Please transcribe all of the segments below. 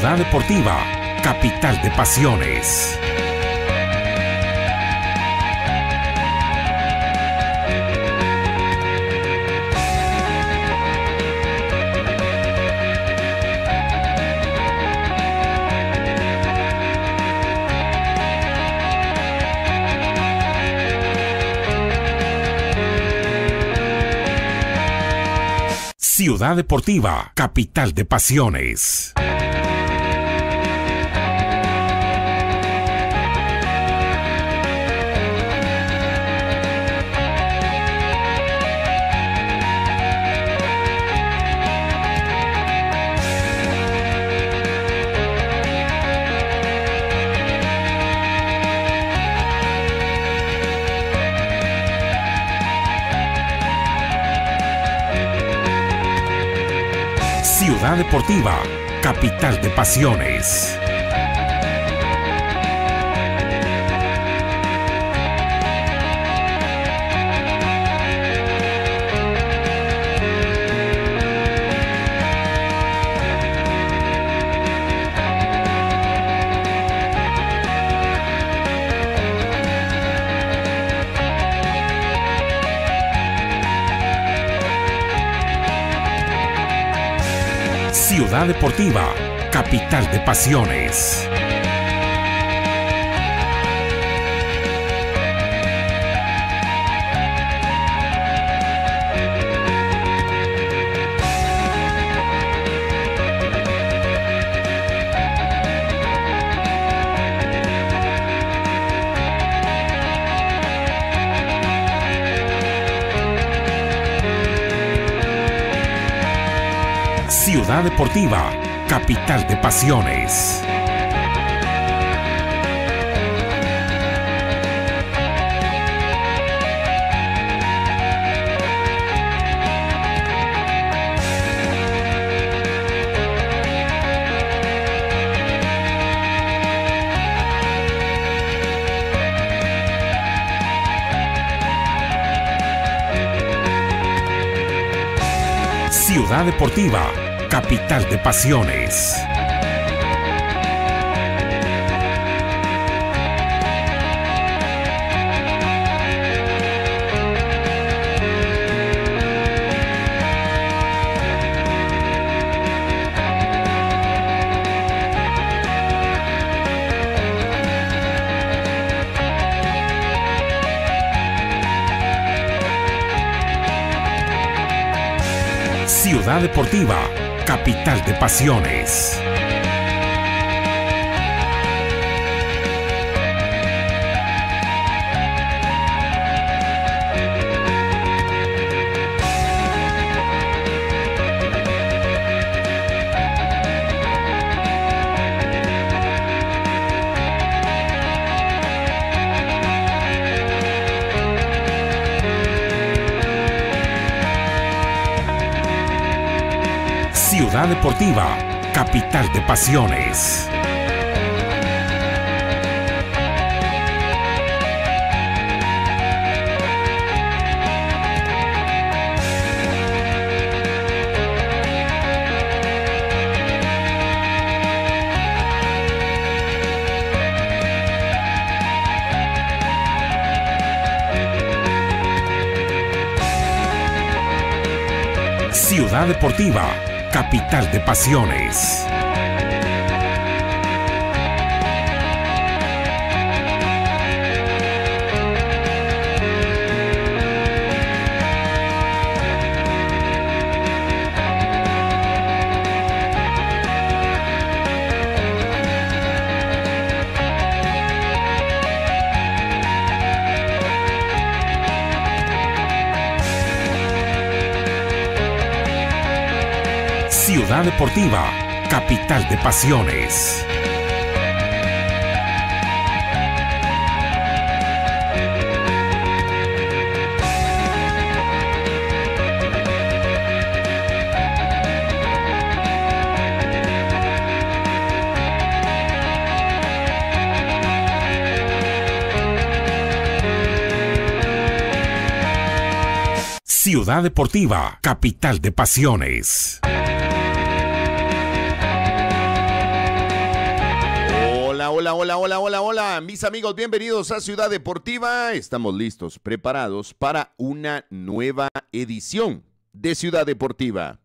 Ciudad Deportiva, capital de pasiones. Ciudad Deportiva, capital de pasiones. Ciudad Deportiva, capital de pasiones. Deportiva, capital de pasiones. Ciudad Deportiva, capital de pasiones. Ciudad Deportiva capital de pasiones. Ciudad Deportiva capital de pasiones. Deportiva, capital de pasiones. Ciudad Deportiva capital de pasiones. Deportiva, capital de pasiones. Ciudad Deportiva, capital de pasiones. Hola, hola, hola, hola, hola, Mis amigos, bienvenidos a Ciudad Deportiva. Estamos listos, preparados para una nueva edición de Ciudad Deportiva.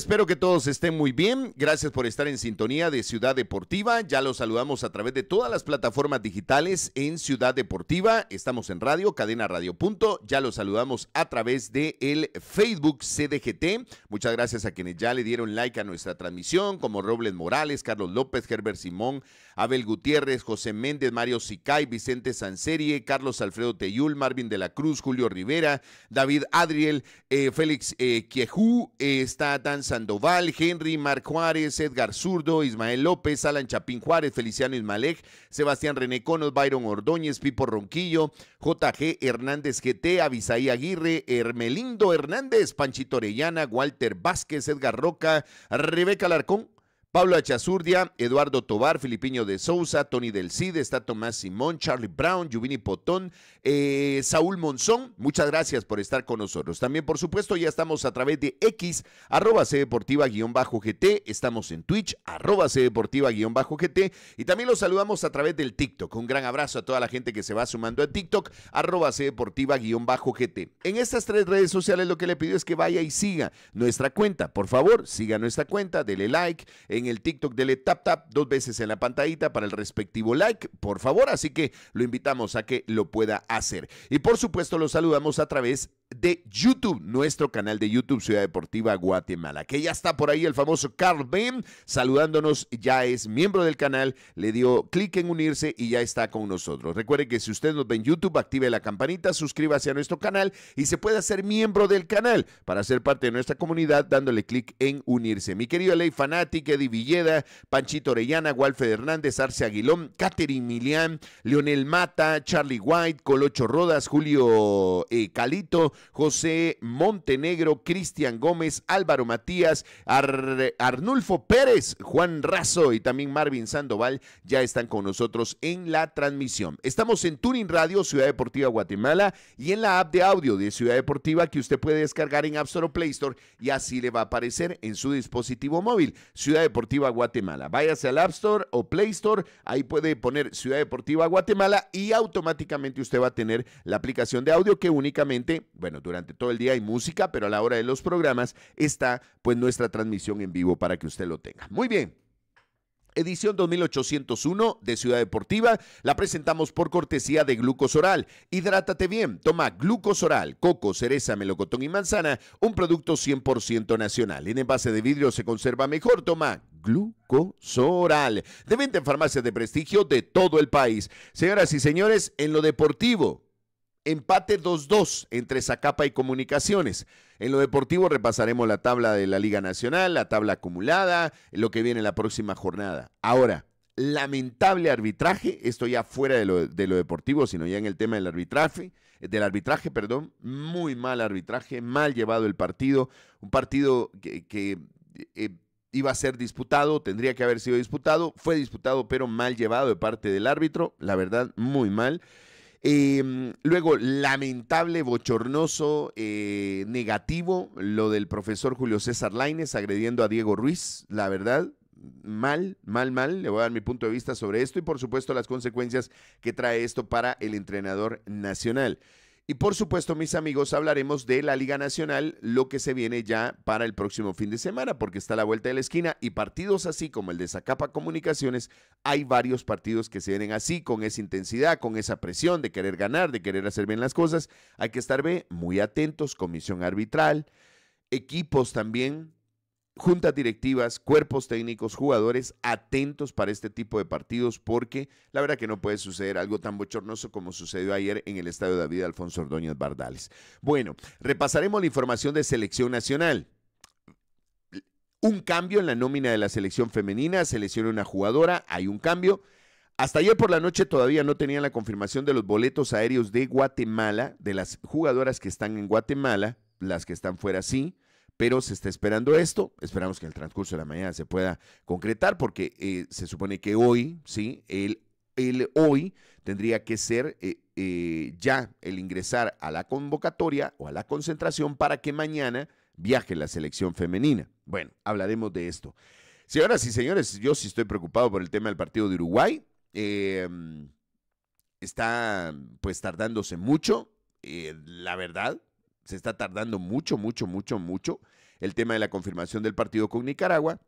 espero que todos estén muy bien. Gracias por estar en sintonía de Ciudad Deportiva. Ya los saludamos a través de todas las plataformas digitales en Ciudad Deportiva. Estamos en radio, cadena radio. Punto. Ya los saludamos a través de el Facebook CDGT. Muchas gracias a quienes ya le dieron like a nuestra transmisión, como Robles Morales, Carlos López, Herbert Simón, Abel Gutiérrez, José Méndez, Mario Sicay, Vicente Sanserie, Carlos Alfredo Teyul, Marvin de la Cruz, Julio Rivera, David Adriel, eh, Félix eh, eh, está Dan Sandoval, Henry Marc Juárez, Edgar Zurdo, Ismael López, Alan Chapín Juárez, Feliciano Ismalej, Sebastián René Conos, Byron Ordóñez, Pipo Ronquillo, JG Hernández GT, Avisaí Aguirre, Hermelindo Hernández, Panchito Orellana, Walter Vázquez, Edgar Roca, Rebeca Larcón, Pablo Achazurdia, Eduardo Tobar, Filipiño de Sousa, Tony del Cid, está Tomás Simón, Charlie Brown, Juvini Potón, eh, Saúl Monzón. Muchas gracias por estar con nosotros. También, por supuesto, ya estamos a través de X, arroba C Deportiva guión bajo GT. Estamos en Twitch, arroba C Deportiva guión bajo GT. Y también los saludamos a través del TikTok. Un gran abrazo a toda la gente que se va sumando a TikTok, arroba C Deportiva guión bajo GT. En estas tres redes sociales lo que le pido es que vaya y siga nuestra cuenta. Por favor, siga nuestra cuenta, dele like. Eh, en el TikTok, dele tap tap dos veces en la pantallita para el respectivo like, por favor. Así que lo invitamos a que lo pueda hacer. Y por supuesto, lo saludamos a través de YouTube, nuestro canal de YouTube Ciudad Deportiva Guatemala, que ya está por ahí el famoso Carl Ben saludándonos, ya es miembro del canal, le dio clic en unirse y ya está con nosotros. Recuerde que si usted nos ve en YouTube, active la campanita, suscríbase a nuestro canal y se puede hacer miembro del canal para ser parte de nuestra comunidad dándole clic en unirse. Mi querido Ley Fanatic, Eddie Villeda, Panchito Orellana, Walfe Hernández, Arce Aguilón, Catherine Milian, Leonel Mata, Charlie White, Colocho Rodas, Julio eh, Calito, José Montenegro, Cristian Gómez, Álvaro Matías, Arnulfo Pérez, Juan Razo y también Marvin Sandoval ya están con nosotros en la transmisión. Estamos en Turing Radio Ciudad Deportiva Guatemala y en la app de audio de Ciudad Deportiva que usted puede descargar en App Store o Play Store y así le va a aparecer en su dispositivo móvil Ciudad Deportiva Guatemala. Váyase al App Store o Play Store, ahí puede poner Ciudad Deportiva Guatemala y automáticamente usted va a tener la aplicación de audio que únicamente, bueno, durante todo el día hay música, pero a la hora de los programas está pues nuestra transmisión en vivo para que usted lo tenga. Muy bien, Edición 2801 de Ciudad Deportiva la presentamos por cortesía de Glucosoral. Hidrátate bien, toma Glucosoral, coco, cereza, melocotón y manzana, un producto 100% nacional. En envase de vidrio se conserva mejor, toma Glucosoral. De venta en farmacias de prestigio de todo el país. Señoras y señores, en lo deportivo, Empate 2-2 entre Zacapa y Comunicaciones. En lo deportivo repasaremos la tabla de la Liga Nacional, la tabla acumulada, lo que viene la próxima jornada. Ahora, lamentable arbitraje, esto ya fuera de lo, deportivo, sino ya en el tema del arbitraje, del arbitraje, perdón, muy mal arbitraje, mal llevado el partido, un partido que, eh, iba a ser disputado, tendría que haber sido disputado, fue disputado pero mal llevado de parte del árbitro, la verdad, muy mal. Eh, luego, lamentable, bochornoso, eh, negativo, lo del profesor Julio César Laines agrediendo a Diego Ruiz, la verdad, mal, mal, mal. Le voy a dar mi punto de vista sobre esto y por supuesto las consecuencias que trae esto para el entrenador nacional. Y por supuesto, mis amigos, hablaremos de la Liga Nacional, lo que se viene ya para el próximo fin de semana, porque está a la vuelta de la esquina y partidos así como el de Zacapa Comunicaciones, hay varios partidos que se vienen así, con esa intensidad, con esa presión de querer ganar, de querer hacer bien las cosas. Hay que estar muy atentos, comisión arbitral, equipos también juntas directivas, cuerpos técnicos, jugadores atentos para este tipo de partidos porque la verdad que no puede suceder algo tan bochornoso como sucedió ayer en el estadio David Alfonso Ordóñez Bardales. Bueno, repasaremos la información de selección nacional. Un cambio en la nómina de la selección femenina, selecciona una jugadora, hay un cambio. Hasta ayer por la noche todavía no tenían la confirmación de los boletos aéreos de Guatemala, de las jugadoras que están en Guatemala, las que están fuera sí pero se está esperando esto. Esperamos que en el transcurso de la mañana se pueda concretar porque eh, se supone que hoy, ¿sí? El, el hoy tendría que ser eh, eh, ya el ingresar a la convocatoria o a la concentración para que mañana viaje la selección femenina. Bueno, hablaremos de esto. Señoras y señores, yo sí estoy preocupado por el tema del partido de Uruguay. Em, está pues tardándose mucho, la verdad, se está tardando mucho, mucho, mucho, mucho el tema de la confirmación del partido con Nicaragua.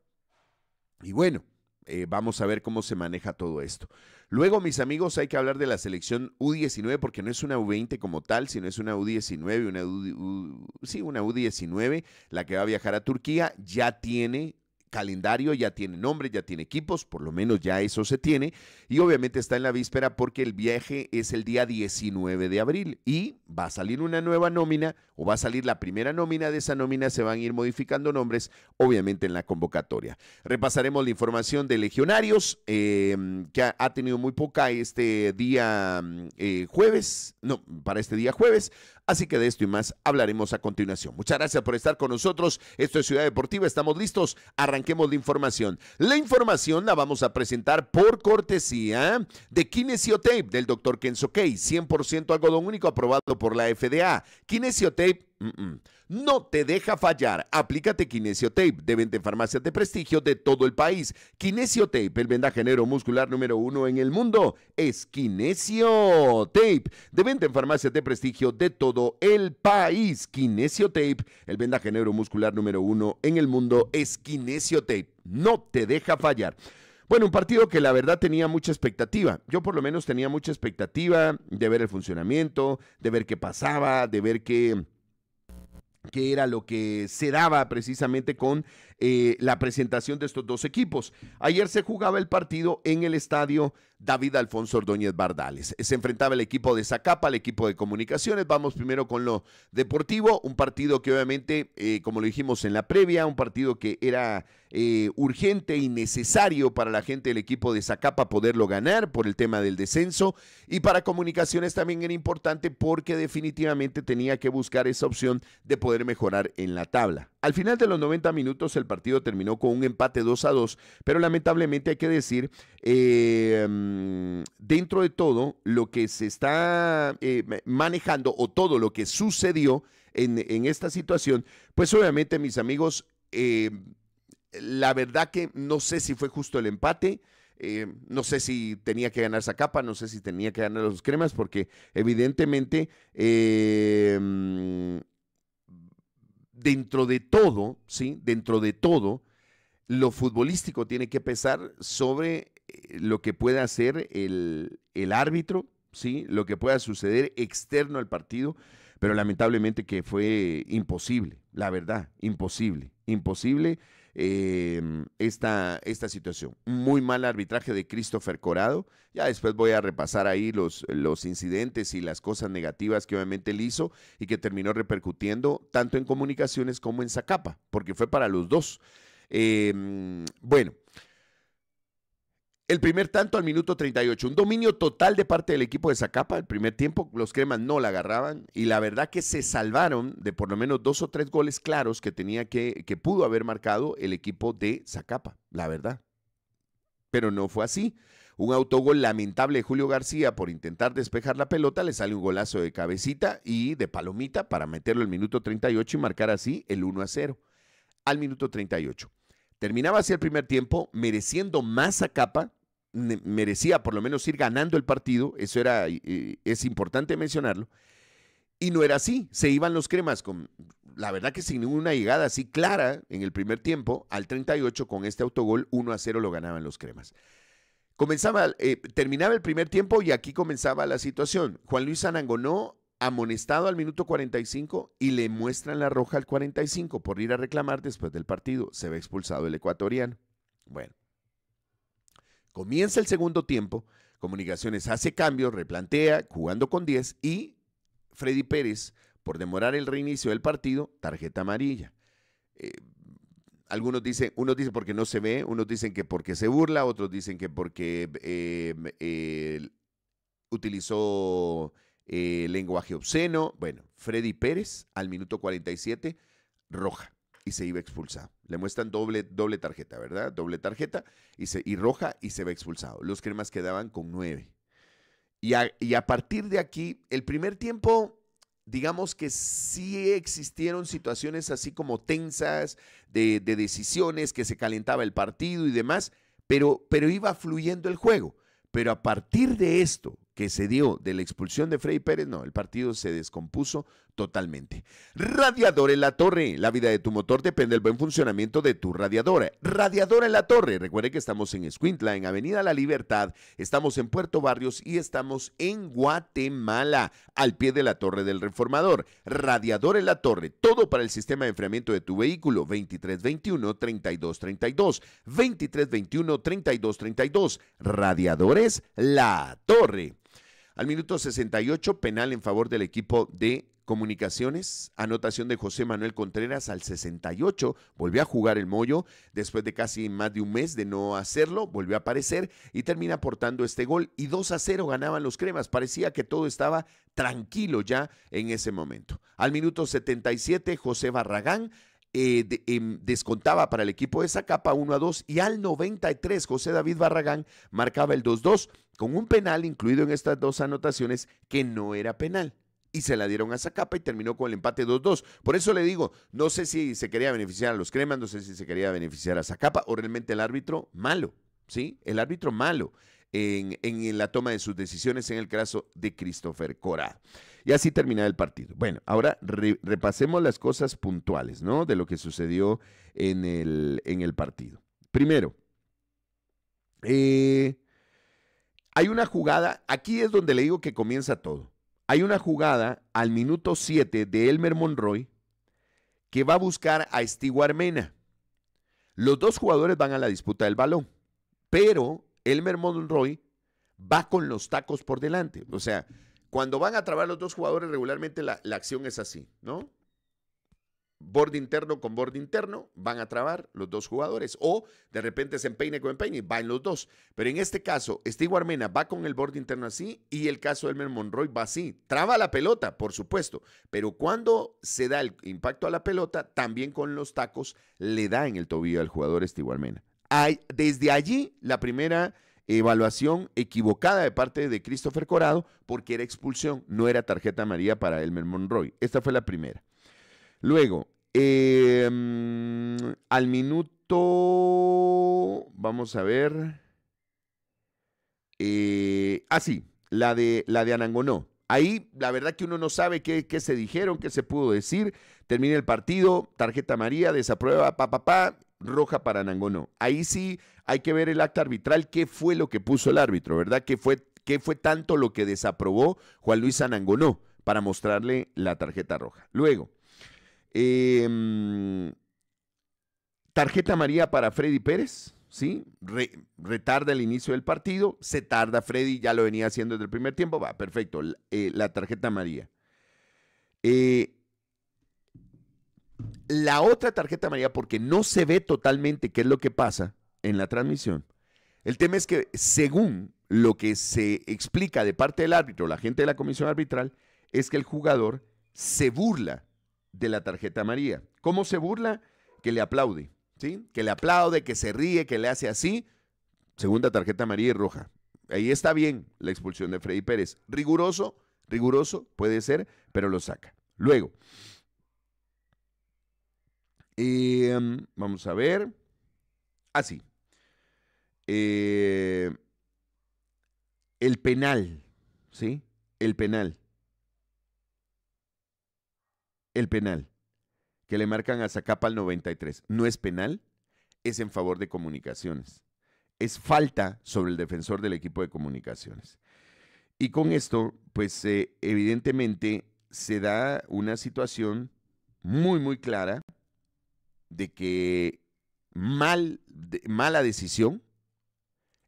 Y bueno, eh, vamos a ver cómo se maneja todo esto. Luego, mis amigos, hay que hablar de la selección U19 porque no es una U20 como tal, sino es una U19, una sí, una U19, la que va a viajar a Turquía. Ya tiene calendario, ya tiene nombre, ya tiene equipos, por lo menos ya eso se tiene. Y obviamente está en la víspera porque el viaje es el día 19 de abril y va a salir una nueva nómina o va a salir la primera nómina de esa nómina, se van a ir modificando nombres, obviamente en la convocatoria. Repasaremos la información de legionarios em, que ha, tenido muy poca este día mm, eh, jueves, no, para este día jueves. Así que de esto y más hablaremos a continuación. Muchas gracias por estar con nosotros. Esto es Ciudad Deportiva, estamos listos. Arrancamos modo la información. La información la vamos a presentar por cortesía de Kinesiotape del doctor Kenzo Key, 100% algodón único aprobado por la FDA. Kinesiotape Mm, mm. No te deja fallar. Aplícate Tape, de venta en farmacias de prestigio de todo el país. Kinesio Tape, el vendaje muscular número uno en el mundo, es Tape. de venta en farmacias de prestigio de todo el país. Kinesio Tape, el vendaje muscular número uno en el mundo, es Kinesio Tape. No te deja fallar. Bueno, un partido que la verdad tenía mucha expectativa. Yo por lo menos tenía mucha expectativa de ver el funcionamiento, de ver qué pasaba, de ver qué que era lo que se daba precisamente con eh, la presentación de estos dos equipos. Ayer se jugaba el partido en el estadio David Alfonso Ordóñez Bardales. Se enfrentaba el equipo de Zacapa, el equipo de comunicaciones. Vamos primero con lo deportivo, un partido que obviamente, eh, como lo dijimos en la previa, un partido que era eh, urgente y necesario para la gente del equipo de Zacapa poderlo ganar por el tema del descenso. Y para comunicaciones también era importante porque definitivamente tenía que buscar esa opción de poder mejorar en la tabla. Al final de los 90 minutos, el partido terminó con un empate 2 a 2, pero lamentablemente hay que decir, eh, mm, dentro de todo lo que se está eh, manejando o todo lo que sucedió en, en esta situación, pues obviamente mis amigos, eh, la verdad que no sé si fue justo el empate. no sé si tenía que ganar Zacapa, no sé si tenía que ganar los cremas, porque evidentemente eh, mm, dentro de todo, ¿sí? Dentro de todo, lo futbolístico tiene que pesar sobre eh, lo que pueda hacer el, el árbitro, ¿sí? Lo que pueda suceder externo al partido, pero lamentablemente que fue imposible, la verdad, imposible, imposible Em, esta, esta situación. Muy mal arbitraje de Christopher Corado. Ya después voy a repasar ahí los, los incidentes y las cosas negativas que obviamente él hizo y que terminó repercutiendo tanto en comunicaciones como en Zacapa, porque fue para los dos. Em, bueno el primer tanto al minuto 38. Un dominio total de parte del equipo de Zacapa. El primer tiempo los cremas no la agarraban y la verdad que se salvaron de por lo menos dos o tres goles claros que tenía que, que pudo haber marcado el equipo de Zacapa, la verdad. Pero no fue así. Un autogol lamentable de Julio García por intentar despejar la pelota, le sale un golazo de cabecita y de palomita para meterlo al minuto 38 y marcar así el 1 a 0 al minuto 38. Terminaba así el primer tiempo, mereciendo más Zacapa merecía por lo menos ir ganando el partido, eso era, es importante mencionarlo, y no era así, se iban los cremas con, la verdad que sin ninguna llegada así clara en el primer tiempo, al 38 con este autogol 1 a 0 lo ganaban los cremas. Comenzaba, eh, terminaba el primer tiempo y aquí comenzaba la situación. Juan Luis Anangonó amonestado al minuto 45 y le muestran la roja al 45 por ir a reclamar después del partido. Se ve expulsado el ecuatoriano. Bueno, Comienza el segundo tiempo, Comunicaciones hace cambios, replantea, jugando con 10 y Freddy Pérez, por demorar el reinicio del partido, tarjeta amarilla. Eh, algunos dicen, unos dicen porque no se ve, unos dicen que porque se burla, otros dicen que porque eh, utilizó eh, lenguaje obsceno. Bueno, Freddy Pérez al minuto 47, roja y se iba expulsado, Le muestran doble, doble tarjeta, ¿verdad? Doble tarjeta y, se, roja y se va expulsado. Los cremas quedaban con nueve. Y a, partir de aquí, el primer tiempo, digamos que sí existieron situaciones así como tensas, de, de decisiones, que se calentaba el partido y demás, pero, pero iba fluyendo el juego. Pero a partir de esto que se dio de la expulsión de Freddy Pérez, no, el partido se descompuso totalmente. Radiador en la torre. La vida de tu motor depende del buen funcionamiento de tu radiadora. Radiador en la torre. Recuerde que estamos en Esquintla en Avenida La Libertad, estamos en Puerto Barrios y estamos en Guatemala, al pie de la Torre del Reformador. Radiador en la torre. Todo para el sistema de enfriamiento de tu vehículo. 2321-3232. 2321-3232. Radiadores La Torre. Al minuto 68, penal en favor del equipo de Comunicaciones, anotación de José Manuel Contreras al 68, volvió a jugar el mollo después de casi más de un mes de no hacerlo, volvió a aparecer y termina aportando este gol y 2 a 0 ganaban los Cremas, parecía que todo estaba tranquilo ya en ese momento. Al minuto 77, José Barragán eh, em, descontaba para el equipo de esa capa 1 a 2 y al 93 José David Barragán marcaba el 2-2 con un penal incluido en estas dos anotaciones que no era penal y se la dieron a Zacapa y terminó con el empate 2-2. Por eso le digo, no sé si se quería beneficiar a los cremas, no sé si se quería beneficiar a Zacapa o realmente el árbitro malo, ¿sí? El árbitro malo. En, la toma de sus decisiones en el caso de Christopher Cora. Y así termina el partido. Bueno, ahora repasemos las cosas puntuales, ¿no? De lo que sucedió en el, en el partido. Primero, eh, hay una jugada, aquí es donde le digo que comienza todo. Hay una jugada al minuto 7 de Elmer Monroy que va a buscar a Estiguar Mena. Los dos jugadores van a la disputa del balón, pero Elmer Monroy va con los tacos por delante. O sea, cuando van a trabar los dos jugadores regularmente la acción es así, ¿no? borde interno con borde interno, van a trabar los dos jugadores. O de repente se empeine con empeine, van los dos. Pero en este caso, Steve Armena va con el borde interno así y el caso de Elmer Monroy va así. Traba la pelota, por supuesto. Pero cuando se da el impacto a la pelota, también con los tacos le da en el tobillo al jugador Steve Armena. desde allí, la primera evaluación equivocada de parte de Christopher Corado porque era expulsión, no era tarjeta amarilla para Elmer Monroy. Esta fue la primera. Luego, Em, al minuto, vamos a ver. Eh, ah, sí, la de, la de Anangonó. Ahí la verdad que uno no sabe qué, se dijeron, qué se pudo decir. Termina el partido, tarjeta María, desaprueba, pa, roja para Anangonó. Ahí sí hay que ver el acta arbitral, qué fue lo que puso el árbitro, ¿verdad? ¿Qué fue, qué fue tanto lo que desaprobó Juan Luis Anangonó para mostrarle la tarjeta roja? Luego, Em, tarjeta María para Freddy Pérez, ¿sí? retarda el inicio del partido, se tarda Freddy, ya lo venía haciendo desde el primer tiempo, va, perfecto, eh, la, tarjeta María. Eh, la otra tarjeta María, porque no se ve totalmente qué es lo que pasa en la transmisión, el tema es que según lo que se explica de parte del árbitro, la gente de la comisión arbitral, es que el jugador se burla de la tarjeta María, ¿Cómo se burla? Que le aplaude, ¿sí? Que le aplaude, que se ríe, que le hace así. Segunda tarjeta María y roja. Ahí está bien la expulsión de Freddy Pérez. Riguroso, riguroso, puede ser, pero lo saca. Luego, em, vamos a ver. Así. Ah, eh, el penal, ¿sí? El penal el penal que le marcan a Zacapa al 93 no es penal, es en favor de comunicaciones. Es falta sobre el defensor del equipo de comunicaciones. Y con esto, pues eh, evidentemente se da una situación muy, muy clara de que mal, mala decisión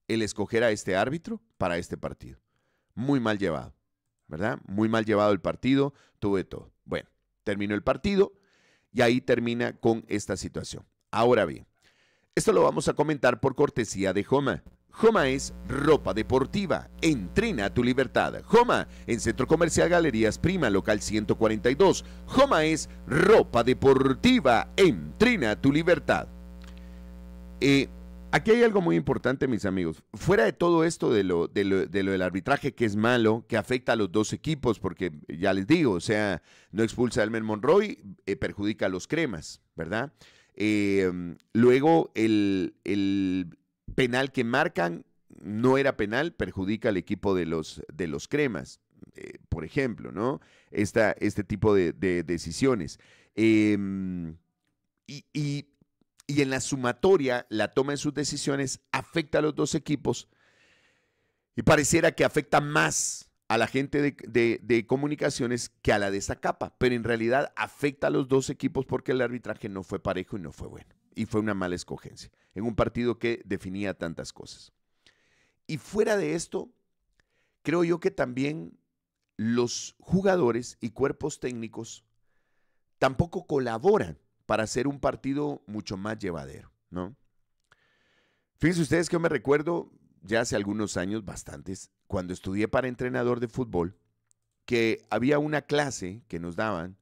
el escoger a este árbitro para este partido. Muy mal llevado, ¿verdad? Muy mal llevado el partido, tuve todo. Bueno. Terminó el partido y ahí termina con esta situación. Ahora bien, esto lo vamos a comentar por cortesía de Joma. Joma es ropa deportiva. Entrena tu libertad. Joma en Centro Comercial Galerías Prima, local 142. Joma es ropa deportiva. Entrena tu libertad. Eh, Aquí hay algo muy importante, mis amigos. Fuera de todo esto de lo, lo, del arbitraje que es malo, que afecta a los dos equipos, porque ya les digo, o sea, no expulsa a Elmer Monroy, eh, perjudica a los cremas, ¿verdad? Eh, luego, el, penal que marcan no era penal, perjudica al equipo de los, de los cremas, eh, por ejemplo, ¿no? Esta, este tipo de, de decisiones. Em, y, y y en la sumatoria la toma de sus decisiones afecta a los dos equipos y pareciera que afecta más a la gente de, comunicaciones que a la de esa capa, pero en realidad afecta a los dos equipos porque el arbitraje no fue parejo y no fue bueno, y fue una mala escogencia en un partido que definía tantas cosas. Y fuera de esto, creo yo que también los jugadores y cuerpos técnicos tampoco colaboran para hacer un partido mucho más llevadero, ¿no? Fíjense ustedes que yo me recuerdo ya hace algunos años, bastantes, cuando estudié para entrenador de fútbol, que había una clase que nos daban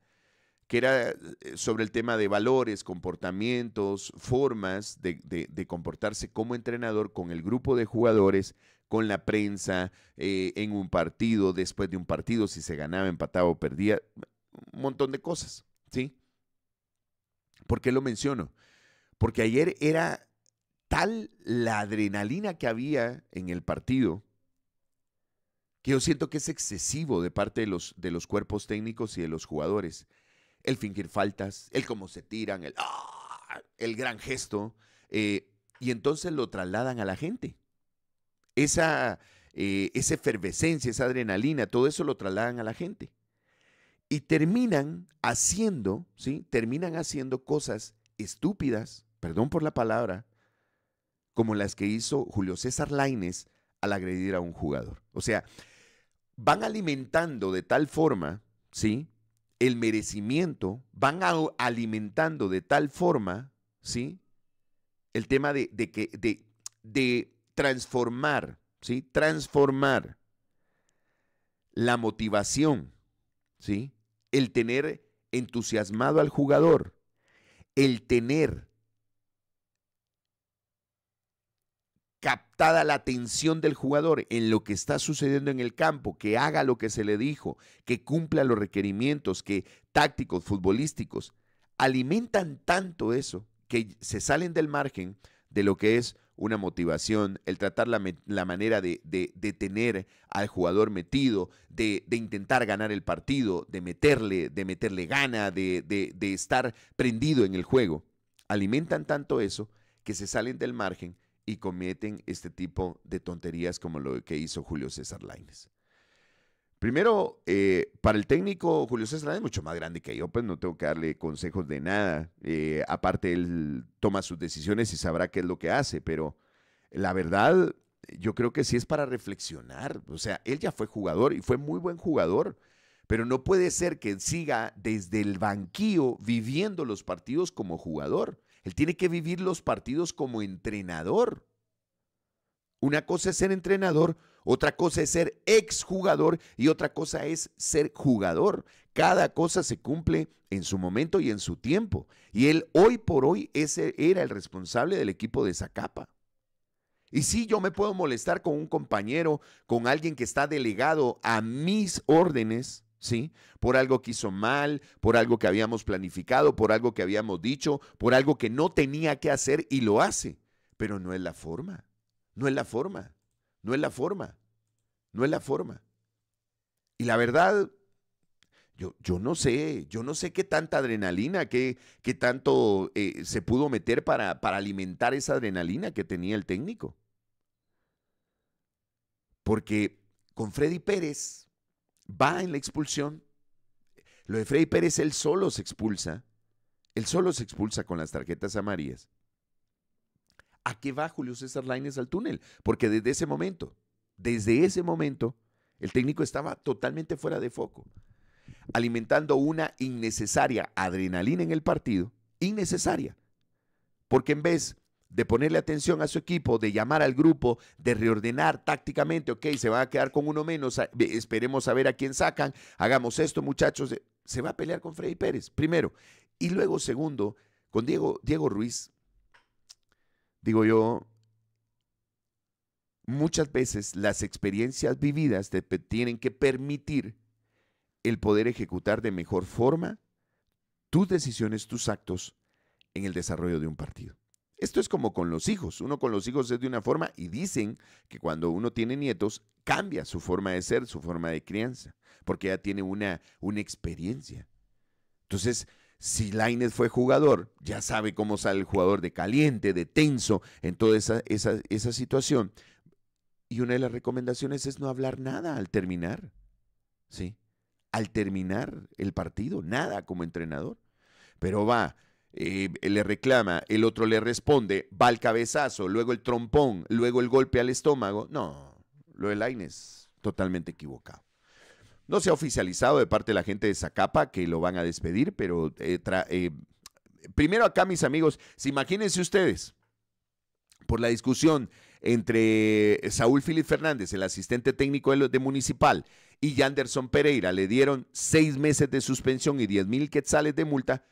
que era eh, sobre el tema de valores, comportamientos, formas de, comportarse como entrenador con el grupo de jugadores, con la prensa, eh, en un partido, después de un partido, si se ganaba, empataba o perdía, un montón de cosas, ¿sí? ¿Por qué lo menciono? Porque ayer era tal la adrenalina que había en el partido que yo siento que es excesivo de parte de los, de los cuerpos técnicos y de los jugadores. El fingir faltas, el cómo se tiran, el, ¡ah! el gran gesto. Eh, y entonces lo trasladan a la gente. Esa, eh, esa efervescencia, esa adrenalina, todo eso lo trasladan a la gente y terminan haciendo, ¿sí? Terminan haciendo cosas estúpidas, perdón por la palabra, como las que hizo Julio César Laines al agredir a un jugador. O sea, van alimentando de tal forma, ¿sí? El merecimiento, van alimentando de tal forma, ¿sí? El tema de, que, de transformar, ¿sí? Transformar la motivación, ¿sí? el tener entusiasmado al jugador, el tener captada la atención del jugador en lo que está sucediendo en el campo, que haga lo que se le dijo, que cumpla los requerimientos que tácticos, futbolísticos, alimentan tanto eso que se salen del margen de lo que es una motivación, el tratar la, manera de, tener al jugador metido, de, intentar ganar el partido, de meterle, de meterle gana, de estar prendido en el juego. Alimentan tanto eso que se salen del margen y cometen este tipo de tonterías como lo que hizo Julio César Laines. Primero, eh, para el técnico Julio César es mucho más grande que yo, pues no tengo que darle consejos de nada. Eh, aparte, él toma sus decisiones y sabrá qué es lo que hace, pero la verdad, yo creo que sí es para reflexionar. O sea, él ya fue jugador y fue muy buen jugador, pero no puede ser que siga desde el banquillo viviendo los partidos como jugador. Él tiene que vivir los partidos como entrenador. Una cosa es ser entrenador, otra cosa es ser exjugador y otra cosa es ser jugador. Cada cosa se cumple en su momento y en su tiempo. Y él hoy por hoy ese era el responsable del equipo de esa capa. Y sí, yo me puedo molestar con un compañero, con alguien que está delegado a mis órdenes, ¿sí? Por algo que hizo mal, por algo que habíamos planificado, por algo que habíamos dicho, por algo que no tenía que hacer y lo hace. Pero no es la forma, no es la forma. No es la forma, no es la forma. Y la verdad, yo, yo no sé, yo no sé qué tanta adrenalina, qué, tanto eh, se pudo meter para, para alimentar esa adrenalina que tenía el técnico. Porque con Freddy Pérez va en la expulsión. Lo de Freddy Pérez, él solo se expulsa. Él solo se expulsa con las tarjetas amarillas a qué va Julio César Lainez al túnel, porque desde ese momento, desde ese momento, el técnico estaba totalmente fuera de foco, alimentando una innecesaria adrenalina en el partido, innecesaria, porque en vez de ponerle atención a su equipo, de llamar al grupo, de reordenar tácticamente, ok, se va a quedar con uno menos, esperemos a ver a quién sacan, hagamos esto muchachos, se va a pelear con Freddy Pérez, primero, y luego segundo, con Diego, Diego Ruiz digo yo, muchas veces las experiencias vividas te tienen que permitir el poder ejecutar de mejor forma tus decisiones, tus actos en el desarrollo de un partido. Esto es como con los hijos. Uno con los hijos es de una forma y dicen que cuando uno tiene nietos cambia su forma de ser, su forma de crianza, porque ya tiene una, una experiencia. Entonces, si Laines fue jugador, ya sabe cómo sale el jugador de caliente, de tenso, en toda esa, situación. Y una de las recomendaciones es no hablar nada al terminar, ¿sí? Al terminar el partido, nada como entrenador. Pero va, eh, le reclama, el otro le responde, va el cabezazo, luego el trompón, luego el golpe al estómago. No, lo de Laines, totalmente equivocado. No se ha oficializado de parte de la gente de Zacapa que lo van a despedir, pero eh, eh, primero acá mis amigos, si imagínense ustedes, por la discusión entre Saúl Filipe Fernández, el asistente técnico de, de, Municipal, y Yanderson Pereira, le dieron seis meses de suspensión y diez mil quetzales de multa.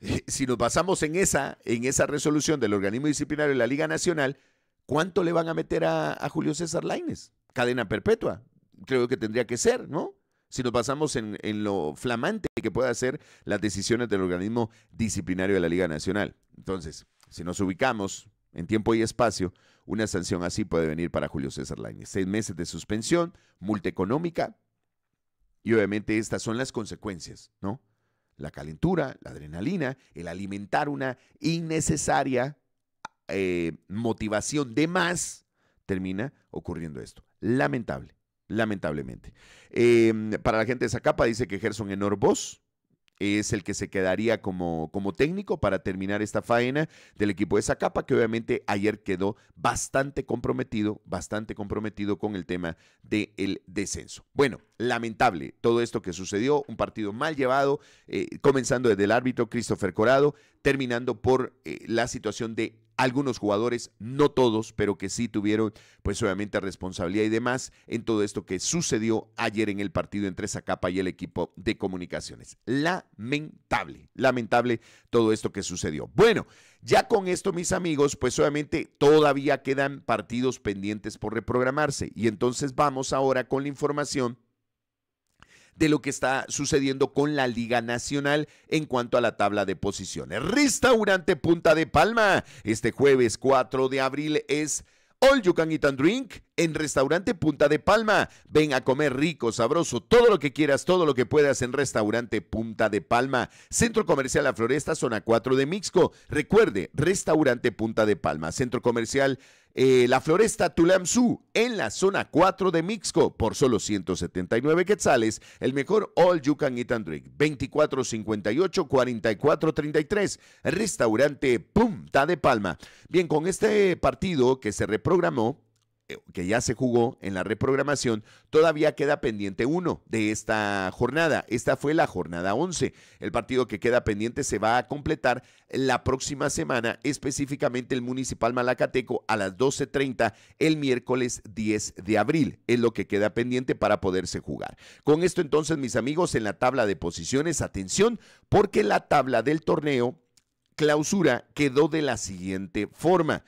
Si nos basamos en esa, en esa resolución del organismo disciplinario de la Liga Nacional, ¿cuánto le van a meter a, a Julio César Laines? Cadena perpetua, creo que tendría que ser, ¿no? si nos basamos en, lo flamante que pueda ser las decisiones del organismo disciplinario de la Liga Nacional. Entonces, si nos ubicamos en tiempo y espacio, una sanción así puede venir para Julio César Lainez. Seis meses de suspensión, multa económica, y obviamente estas son las consecuencias, ¿no? La calentura, la adrenalina, el alimentar una innecesaria eh, motivación de más, termina ocurriendo esto. Lamentable lamentablemente. Em, para la gente de Zacapa dice que Gerson Enor es el que se quedaría como, como técnico para terminar esta faena del equipo de Zacapa, que obviamente ayer quedó bastante comprometido, bastante comprometido con el tema del el descenso. Bueno, lamentable todo esto que sucedió, un partido mal llevado, eh, comenzando desde el árbitro Christopher Corado, terminando por eh, la situación de algunos jugadores, no todos, pero que sí tuvieron pues obviamente responsabilidad y demás en todo esto que sucedió ayer en el partido entre Zacapa y el equipo de comunicaciones. Lamentable, lamentable todo esto que sucedió. Bueno, ya con esto mis amigos, pues obviamente todavía quedan partidos pendientes por reprogramarse y entonces vamos ahora con la información de lo que está sucediendo con la Liga Nacional en cuanto a la tabla de posiciones. Restaurante Punta de Palma, este jueves 4 de abril es... All You Can Eat and Drink en Restaurante Punta de Palma. Ven a comer rico, sabroso, todo lo que quieras, todo lo que puedas en Restaurante Punta de Palma. Centro Comercial La Floresta, zona 4 de Mixco. Recuerde, Restaurante Punta de Palma, Centro Comercial eh, la floresta su en la zona 4 de Mixco por solo 179 quetzales. El mejor All You Can Eat and Drink 2458-4433. Restaurante Punta de Palma. Bien, con este partido que se reprogramó, eh, que ya se jugó en la reprogramación, todavía queda pendiente uno de esta jornada. Esta fue la jornada 11. El partido que queda pendiente se va a completar la próxima semana, específicamente el Municipal Malacateco a las 12.30 el miércoles 10 de abril. Es lo que queda pendiente para poderse jugar. Con esto entonces, mis amigos, en la tabla de posiciones, atención, porque la tabla del torneo clausura quedó de la siguiente forma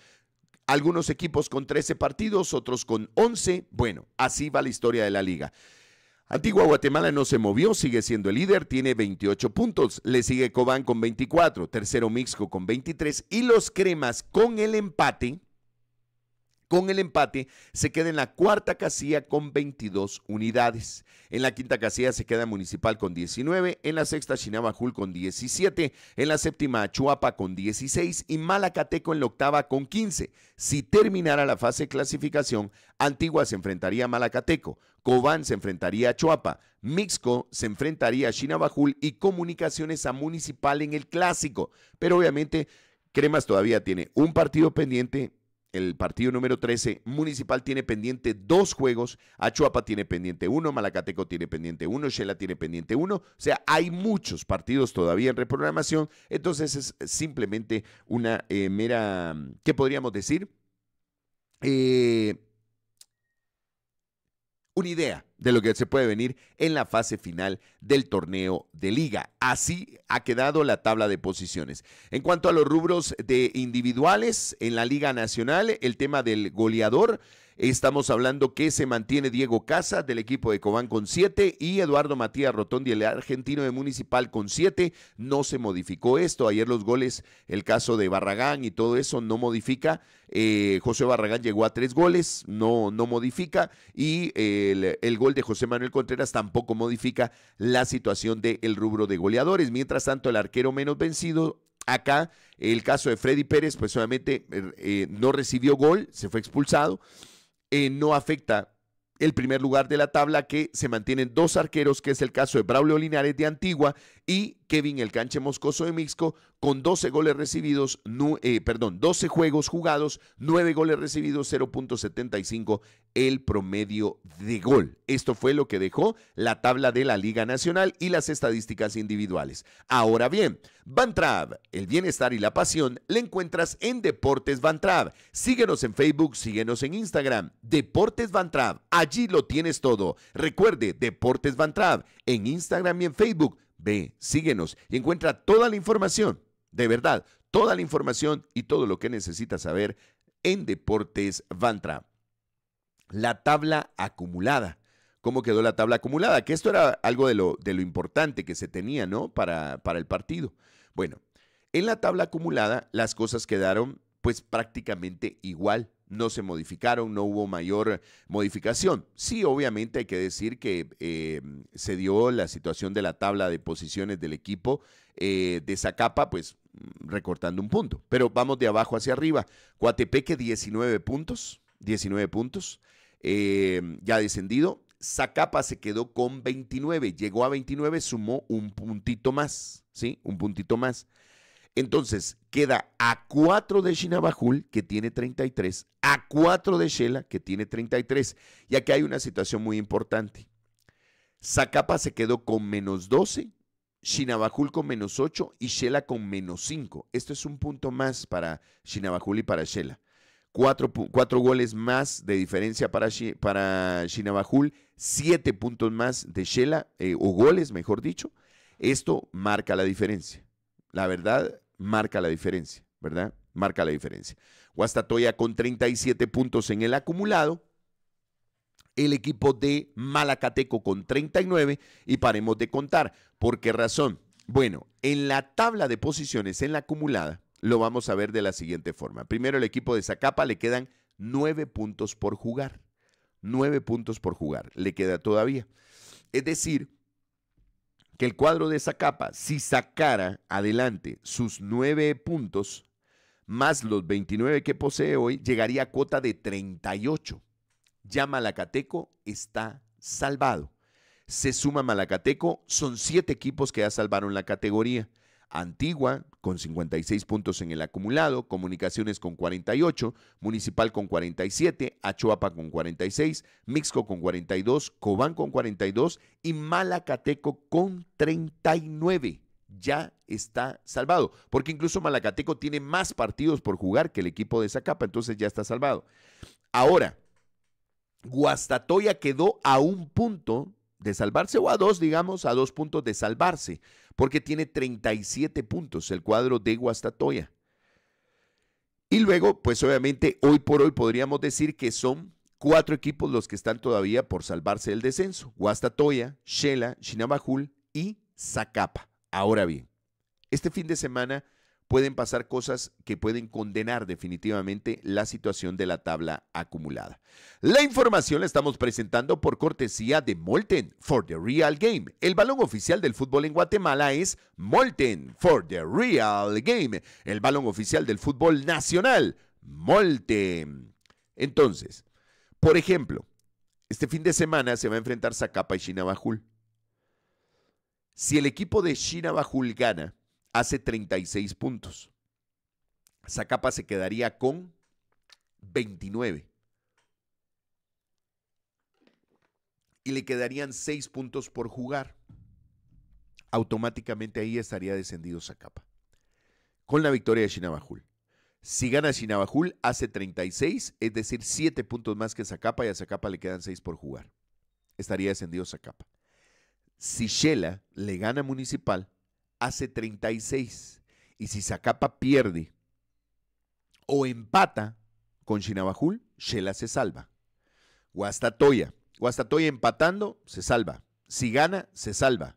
algunos equipos con 13 partidos, otros con 11. Bueno, así va la historia de la liga. Antigua Guatemala no se movió, sigue siendo el líder, tiene 28 puntos. Le sigue Cobán con 24, tercero Mixco con 23 y los Cremas con el empate con el empate se queda en la cuarta casilla con 22 unidades. En la quinta casilla se queda Municipal con 19, en la sexta Chinabajul con 17, en la séptima Chuapa con 16 y Malacateco en la octava con 15. Si terminara la fase de clasificación, Antigua se enfrentaría a Malacateco, Cobán se enfrentaría a Chuapa, Mixco se enfrentaría a Chinabajul y Comunicaciones a Municipal en el clásico. Pero obviamente Cremas todavía tiene un partido pendiente el partido número 13, Municipal tiene pendiente dos juegos, Achuapa tiene pendiente uno, Malacateco tiene pendiente uno, Shela tiene pendiente uno, o sea, hay muchos partidos todavía en reprogramación, entonces es simplemente una eh, mera, ¿qué podríamos decir? Eh, una idea de lo que se puede venir en la fase final del torneo de liga. Así ha quedado la tabla de posiciones. En cuanto a los rubros de individuales en la Liga Nacional, el tema del goleador Estamos hablando que se mantiene Diego Casa del equipo de Cobán con siete y Eduardo Matías Rotondi, el argentino de Municipal con siete. No se modificó esto. Ayer los goles, el caso de Barragán y todo eso no modifica. Eh, José Barragán llegó a tres goles, no, no modifica. Y eh, el, gol de José Manuel Contreras tampoco modifica la situación del rubro de goleadores. Mientras tanto, el arquero menos vencido acá el caso de Freddy Pérez, pues obviamente eh, no recibió gol, se fue expulsado. Eh, no afecta el primer lugar de la tabla que se mantienen dos arqueros, que es el caso de Braulio Linares de Antigua y Kevin El Canche Moscoso de Mixco con 12 goles recibidos, eh, perdón, 12 juegos jugados, 9 goles recibidos, 0.75 el promedio de gol. Esto fue lo que dejó la tabla de la Liga Nacional y las estadísticas individuales. Ahora bien, Bantrav, el bienestar y la pasión, le encuentras en Deportes vantra Síguenos en Facebook, síguenos en Instagram, Deportes Bantrav. Allí lo tienes todo. Recuerde, Deportes Bantrav en Instagram y en Facebook. Ve, síguenos y encuentra toda la información, de verdad, toda la información y todo lo que necesitas saber en Deportes Vantra. La tabla acumulada. ¿Cómo quedó la tabla acumulada? Que esto era algo de lo, de lo importante que se tenía, ¿no? Para, para el partido. Bueno, en la tabla acumulada las cosas quedaron pues prácticamente igual no se modificaron, no hubo mayor modificación. Sí, obviamente hay que decir que eh, se dio la situación de la tabla de posiciones del equipo eh, de Zacapa, pues recortando un punto. Pero vamos de abajo hacia arriba. Coatepeque 19 puntos, 19 puntos, eh, ya descendido. Zacapa se quedó con 29, llegó a 29, sumó un puntito más, ¿sí? Un puntito más. Entonces, queda a 4 de Shinabajul, que tiene 33, a 4 de Shela, que tiene 33. Y que hay una situación muy importante. Zacapa se quedó con menos 12, Shinabajul con menos 8 y Shela con menos 5. Esto es un punto más para Shinabajul y para Shela. Cuatro, goles más de diferencia para, para Shinabajul, siete puntos más de Shela, eh, o goles, mejor dicho. Esto marca la diferencia. La verdad marca la diferencia, ¿verdad? Marca la diferencia. Guastatoya con 37 puntos en el acumulado. El equipo de Malacateco con 39 y paremos de contar. ¿Por qué razón? Bueno, en la tabla de posiciones, en la acumulada, lo vamos a ver de la siguiente forma. Primero, el equipo de Zacapa le quedan 9 puntos por jugar. 9 puntos por jugar. Le queda todavía. Es decir, que el cuadro de esa capa, si sacara adelante sus nueve puntos, más los 29 que posee hoy, llegaría a cuota de 38. Ya Malacateco está salvado. Se suma Malacateco, son siete equipos que ya salvaron la categoría. Antigua con 56 puntos en el acumulado, Comunicaciones con 48, Municipal con 47, Achuapa con 46, Mixco con 42, Cobán con 42 y Malacateco con 39. Ya está salvado, porque incluso Malacateco tiene más partidos por jugar que el equipo de Zacapa, entonces ya está salvado. Ahora, Guastatoya quedó a un punto de salvarse o a dos, digamos, a dos puntos de salvarse, porque tiene 37 puntos el cuadro de Guastatoya. Y luego, pues obviamente, hoy por hoy podríamos decir que son cuatro equipos los que están todavía por salvarse del descenso. Guastatoya, Shela, Chinabajul y Zacapa. Ahora bien, este fin de semana pueden pasar cosas que pueden condenar definitivamente la situación de la tabla acumulada. La información la estamos presentando por cortesía de Molten for the Real Game. El balón oficial del fútbol en Guatemala es Molten for the Real Game. El balón oficial del fútbol nacional, Molten. Entonces, por ejemplo, este fin de semana se va a enfrentar Zacapa y Chinabajul. Si el equipo de Chinabajul gana, hace 36 puntos. Zacapa se quedaría con 29. Y le quedarían 6 puntos por jugar. Automáticamente ahí estaría descendido Zacapa. Con la victoria de Shinabajul. Si gana Shinabajul, hace 36, es decir, 7 puntos más que Zacapa y a Zacapa le quedan 6 por jugar. Estaría descendido Zacapa. Si Shela le gana Municipal, hace 36. Y si Zacapa pierde o empata con Chinabajul, Shela se salva. Guastatoya. Guastatoya empatando, se salva. Si gana, se salva.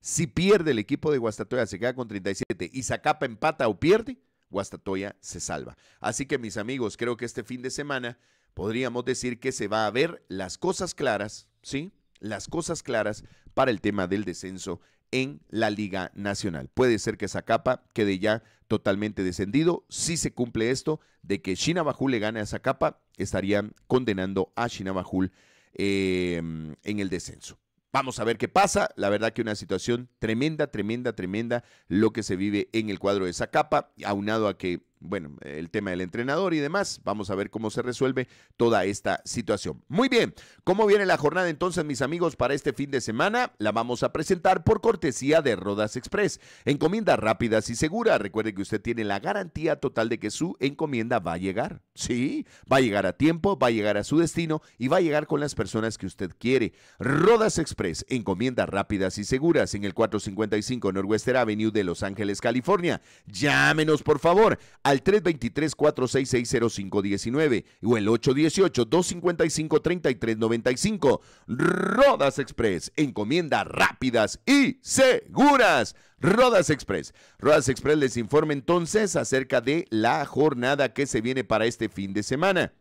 Si pierde el equipo de Guastatoya, se queda con 37 y Zacapa empata o pierde, Guastatoya se salva. Así que mis amigos, creo que este fin de semana podríamos decir que se va a ver las cosas claras, ¿sí? Las cosas claras para el tema del descenso en la Liga Nacional. Puede ser que Zacapa quede ya totalmente descendido. Si se cumple esto de que Shinabajul le gane a Zacapa, estarían condenando a Shinabajul em, en el descenso. Vamos a ver qué pasa. La verdad que una situación tremenda, tremenda, tremenda lo que se vive en el cuadro de Zacapa, aunado a que bueno, el tema del entrenador y demás. Vamos a ver cómo se resuelve toda esta situación. Muy bien, ¿cómo viene la jornada entonces, mis amigos, para este fin de semana? La vamos a presentar por cortesía de Rodas Express. Encomienda rápidas y seguras. Recuerde que usted tiene la garantía total de que su encomienda va a llegar. Sí, va a llegar a tiempo, va a llegar a su destino y va a llegar con las personas que usted quiere. Rodas Express, encomienda rápidas y seguras en el 455 Norwester Avenue de Los Ángeles, California. Llámenos, por favor al 323-4660519 o el 818-255-3395. Rodas Express, encomiendas rápidas y seguras. Rodas Express. Rodas Express les informa entonces acerca de la jornada que se viene para este fin de semana.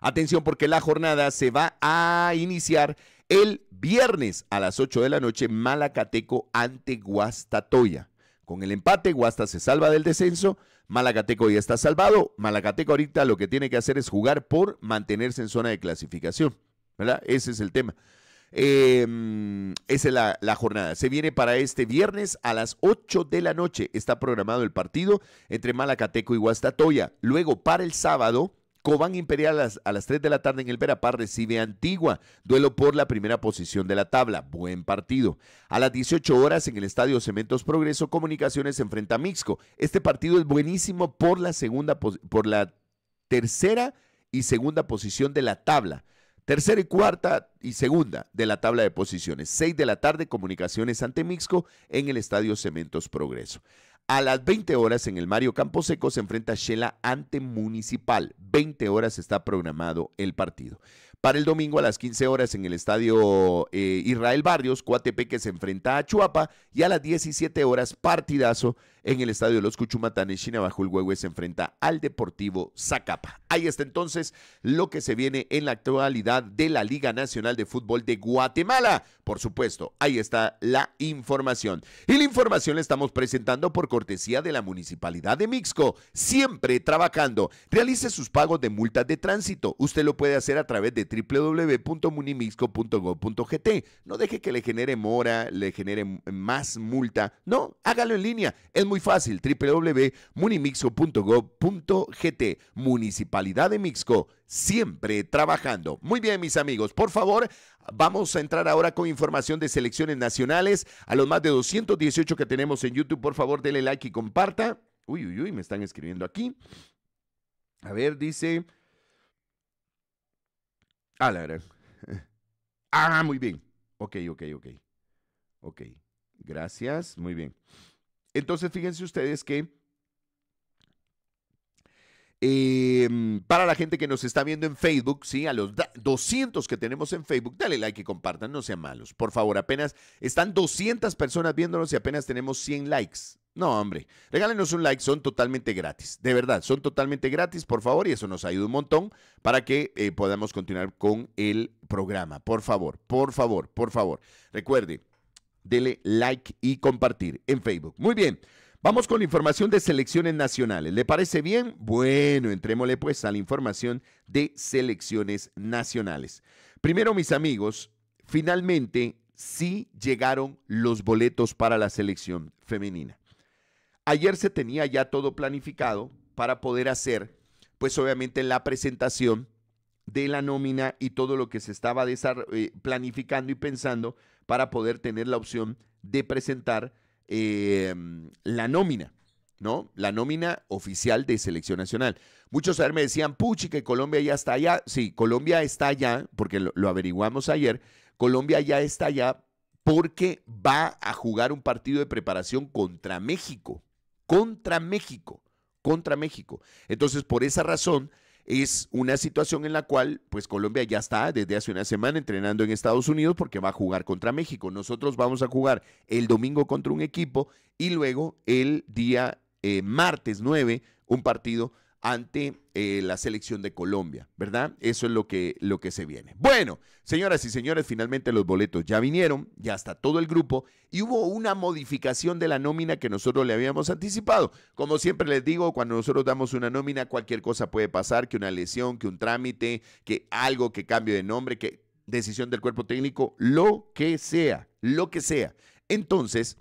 Atención porque la jornada se va a iniciar el viernes a las 8 de la noche, Malacateco ante Guastatoya. Con el empate, Guasta se salva del descenso, Malacateco ya está salvado. Malacateco ahorita lo que tiene que hacer es jugar por mantenerse en zona de clasificación. ¿Verdad? Ese es el tema. Em, esa es la, jornada. Se viene para este viernes a las 8 de la noche. Está programado el partido entre Malacateco y Toya. Luego, para el sábado, Cobán Imperial a las, 3 de la tarde en el Verapar recibe Antigua, duelo por la primera posición de la tabla, buen partido. A las 18 horas en el Estadio Cementos Progreso, Comunicaciones enfrenta a Mixco. Este partido es buenísimo por la segunda, por la tercera y segunda posición de la tabla. Tercera y cuarta y segunda de la tabla de posiciones. 6 de la tarde, Comunicaciones ante Mixco en el Estadio Cementos Progreso. A las 20 horas en el Mario Camposeco se enfrenta Shela ante Municipal. 20 horas está programado el partido. Para el domingo a las 15 horas en el estadio eh, Israel Barrios, Cuatepeque se enfrenta a Chuapa y a las 17 horas partidazo en el estadio de los Cuchumatanes, China bajo el Huehue se enfrenta al Deportivo Zacapa. Ahí está entonces lo que se viene en la actualidad de la Liga Nacional de Fútbol de Guatemala. Por supuesto, ahí está la información. Y la información la estamos presentando por cortesía de la Municipalidad de Mixco, siempre trabajando. Realice sus pagos de multas de tránsito. Usted lo puede hacer a través de www.munimixco.gov.gt. No deje que le genere mora, le genere más multa. No, hágalo en línea. Es muy fácil, www.munimixco.gov.gt. Municipalidad de Mixco, siempre trabajando. Muy bien, mis amigos, por favor, vamos a entrar ahora con información de selecciones nacionales. A los más de 218 que tenemos en YouTube, por favor, denle like y comparta. Uy, uy, uy, me están escribiendo aquí. A ver, dice... Ah, Ah, muy bien. Ok, ok, ok. Ok. Gracias. Muy bien. Entonces, fíjense ustedes que em, para la gente que nos está viendo en Facebook, sí, a los 200 que tenemos en Facebook, dale like y compartan, no sean malos. Por favor, apenas están 200 personas viéndonos y apenas tenemos 100 likes. No, hombre, regálenos un like, son totalmente gratis, de verdad, son totalmente gratis, por favor, y eso nos ayuda un montón para que eh, podamos continuar con el programa. Por favor, por favor, por favor. Recuerde, dele like y compartir en Facebook. Muy bien, vamos con información de selecciones nacionales. ¿Le parece bien? Bueno, entrémosle pues a la información de selecciones nacionales. Primero, mis amigos, finalmente sí llegaron los boletos para la selección femenina. Ayer se tenía ya todo planificado para poder hacer, pues obviamente, la presentación de la nómina y todo lo que se estaba eh, planificando y pensando para poder tener la opción de presentar em, la nómina. ¿no? La nómina oficial de selección nacional. Muchos ayer me decían, puchi, que Colombia ya está allá. Sí, Colombia está allá, porque lo, lo, averiguamos ayer. Colombia ya está allá porque va a jugar un partido de preparación contra México. Contra México. Contra México. Entonces, por esa razón, es una situación en la cual pues Colombia ya está desde hace una semana entrenando en Estados Unidos porque va a jugar contra México. Nosotros vamos a jugar el domingo contra un equipo y luego el día eh, martes 9 un partido ante eh, la selección de Colombia, ¿verdad? Eso es lo que, lo que se viene. Bueno, señoras y señores, finalmente los boletos ya vinieron, ya está todo el grupo y hubo una modificación de la nómina que nosotros le habíamos anticipado. Como siempre les digo, cuando nosotros damos una nómina, cualquier cosa puede pasar, que una lesión, que un trámite, que algo que cambie de nombre, que decisión del cuerpo técnico, lo que sea, lo que sea. Entonces,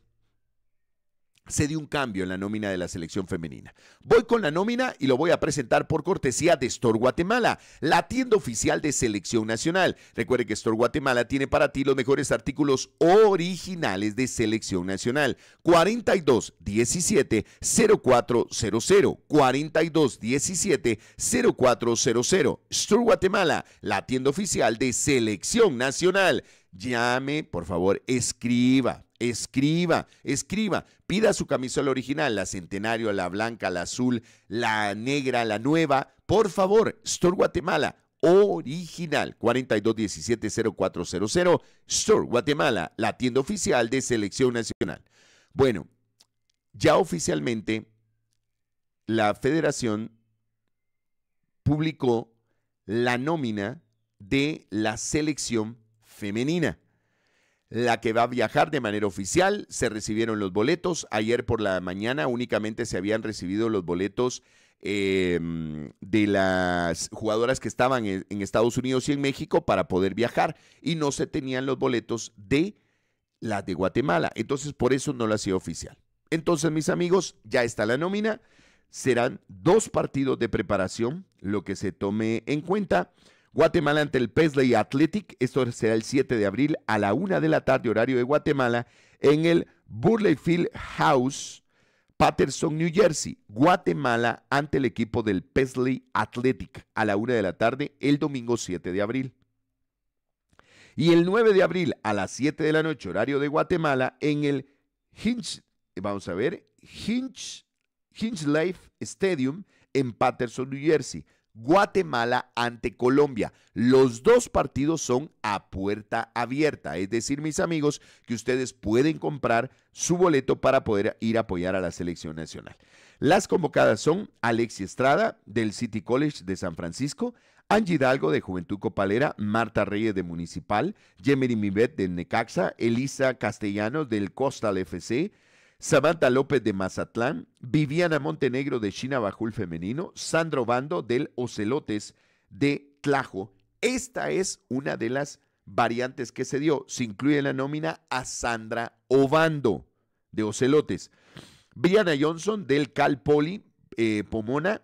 se dio un cambio en la nómina de la selección femenina. Voy con la nómina y lo voy a presentar por cortesía de Store Guatemala, la tienda oficial de selección nacional. Recuerde que Store Guatemala tiene para ti los mejores artículos originales de selección nacional. 42 17 0400 42 17 0400 Store Guatemala, la tienda oficial de selección nacional llame, por favor, escriba, escriba, escriba. Pida su camisola original, la centenario, la blanca, la azul, la negra, la nueva. Por favor, Store Guatemala, original, 4217 Store Guatemala, la tienda oficial de selección nacional. Bueno, ya oficialmente la federación publicó la nómina de la selección femenina. La que va a viajar de manera oficial, se recibieron los boletos. Ayer por la mañana únicamente se habían recibido los boletos em, de las jugadoras que estaban en, Estados Unidos y en México para poder viajar y no se tenían los boletos de las de Guatemala. Entonces por eso no lo hacía oficial. Entonces mis amigos, ya está la nómina. Serán dos partidos de preparación, lo que se tome en cuenta. Guatemala ante el Pesley Athletic. Esto será el 7 de abril a la 1 de la tarde, horario de Guatemala, en el Burley House, Patterson, New Jersey. Guatemala ante el equipo del Pesley Athletic a la 1 de la tarde, el domingo 7 de abril. Y el 9 de abril a las 7 de la noche, horario de Guatemala, en el Hinch, vamos a ver, Hinch, Hinch Life Stadium en Patterson, New Jersey. Guatemala ante Colombia. Los dos partidos son a puerta abierta. Es decir, mis amigos, que ustedes pueden comprar su boleto para poder ir a apoyar a la selección nacional. Las convocadas son Alexi Estrada del City College de San Francisco, Angie Hidalgo de Juventud Copalera, Marta Reyes de Municipal, Jemery Mibet de Necaxa, Elisa Castellanos del Costa FC, Samantha López de Mazatlán, Viviana Montenegro de China Bajul Femenino, Sandro Obando del Ocelotes de Tlajo. Esta es una de las variantes que se dio. Se incluye en la nómina a Sandra Obando de Ocelotes. Brianna Johnson del Cal Poly eh, Pomona.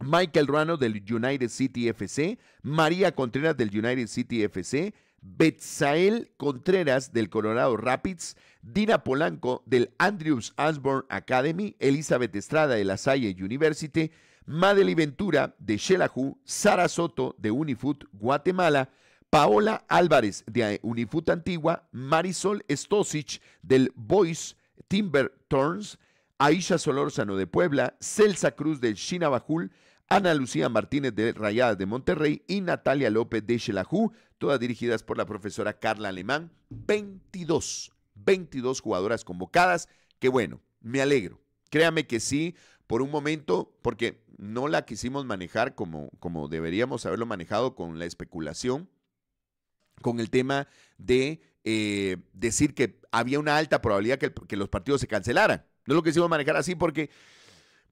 Michael Ruano del United City FC. María Contreras del United City FC. Betsael Contreras del Colorado Rapids, Dina Polanco del Andrews Asborn Academy, Elizabeth Estrada de la Salle University, Madely Ventura de Xelajú, Sara Soto de Unifut Guatemala, Paola Álvarez de Unifut Antigua, Marisol Stosich del Boys Timber Turns, Aisha Solórzano de Puebla, Celsa Cruz del Chinabajul, Ana Lucía Martínez de Rayadas de Monterrey y Natalia López de Xelajú todas dirigidas por la profesora Carla Alemán. 22, 22 jugadoras convocadas. que bueno, me alegro. Créame que sí, por un momento, porque no la quisimos manejar como, como deberíamos haberlo manejado con la especulación, con el tema de eh, decir que había una alta probabilidad que los partidos se cancelaran. No lo quisimos manejar así porque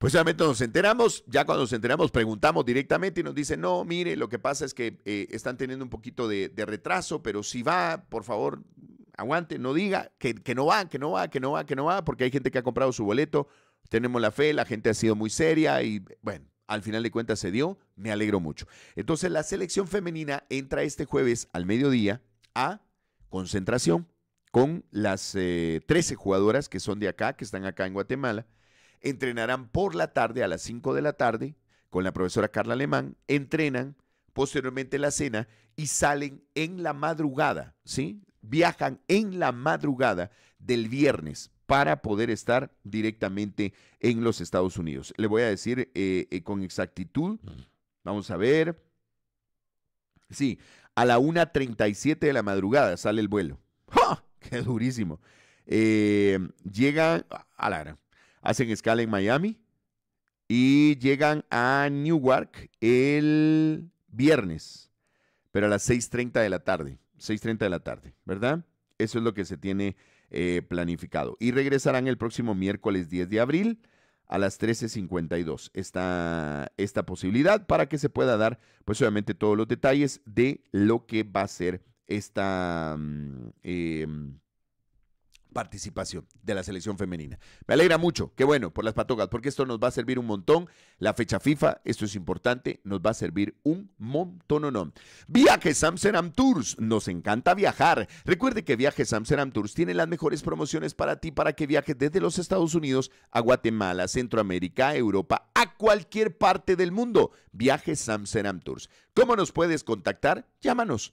pues obviamente nos enteramos, ya cuando nos enteramos preguntamos directamente y nos dicen, no, mire, lo que pasa es que eh, están teniendo un poquito de, retraso, pero si va, por favor, aguante, no diga que, que no va, que no va, que no va, que no va, porque hay gente que ha comprado su boleto, tenemos la fe, la gente ha sido muy seria y bueno, al final de cuentas se dio, me alegro mucho. Entonces la selección femenina entra este jueves al mediodía a concentración con las 13 eh, jugadoras que son de acá, que están acá en Guatemala entrenarán por la tarde a las 5 de la tarde con la profesora Carla Alemán, entrenan, posteriormente la cena y salen en la madrugada, ¿sí? Viajan en la madrugada del viernes para poder estar directamente en los Estados Unidos. Le voy a decir eh, eh, con exactitud, vamos a ver. Sí, a la 1.37 de la madrugada sale el vuelo. ¡Ja! ¡Qué durísimo! Eh, llega a la gran hacen escala en Miami y llegan a Newark el viernes, pero a las 6.30 de la tarde, 6.30 de la tarde, ¿verdad? Eso es lo que se tiene eh, planificado. Y regresarán el próximo miércoles 10 de abril a las 13.52 esta, esta posibilidad para que se pueda dar, pues obviamente, todos los detalles de lo que va a ser esta... Mm, em, participación de la selección femenina. Me alegra mucho, qué bueno, por las patogas, porque esto nos va a servir un montón. La fecha FIFA, esto es importante, nos va a servir un montón. no Viaje Samson Tours, nos encanta viajar. Recuerde que Viaje Samson Tours tiene las mejores promociones para ti, para que viajes desde los Estados Unidos a Guatemala, Centroamérica, Europa, a cualquier parte del mundo. Viaje Samson Tours. ¿Cómo nos puedes contactar? Llámanos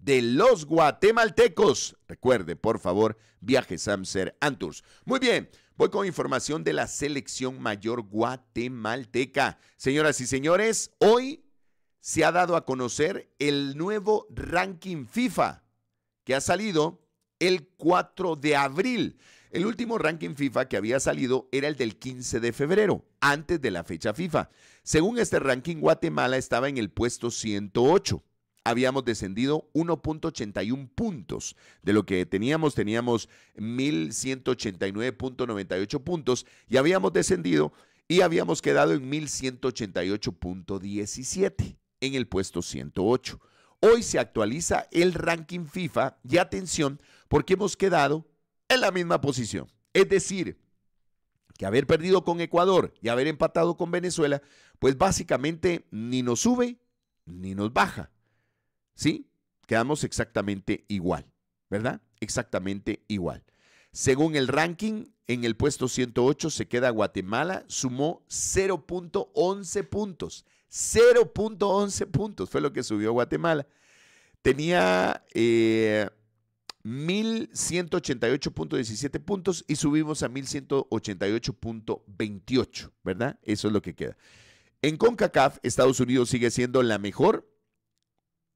de los guatemaltecos. Recuerde, por favor, viaje Samser Anturs. Muy bien, voy con información de la selección mayor guatemalteca. Señoras y señores, hoy se ha dado a conocer el nuevo ranking FIFA que ha salido el 4 de abril. El último ranking FIFA que había salido era el del 15 de febrero, antes de la fecha FIFA. Según este ranking, Guatemala estaba en el puesto 108 habíamos descendido 1.81 puntos de lo que teníamos, teníamos 1189.98 puntos y habíamos descendido y habíamos quedado en 1188.17 en el puesto 108. Hoy se actualiza el ranking FIFA y atención porque hemos quedado en la misma posición. Es decir, que haber perdido con Ecuador y haber empatado con Venezuela, pues básicamente ni nos sube ni nos baja ¿Sí? Quedamos exactamente igual, ¿verdad? Exactamente igual. Según el ranking, en el puesto 108 se queda Guatemala, sumó 0.11 puntos. 0.11 puntos fue lo que subió Guatemala. Tenía 1188.17 eh, puntos y subimos a 1188.28, ¿verdad? Eso es lo que queda. En CONCACAF, Estados Unidos sigue siendo la mejor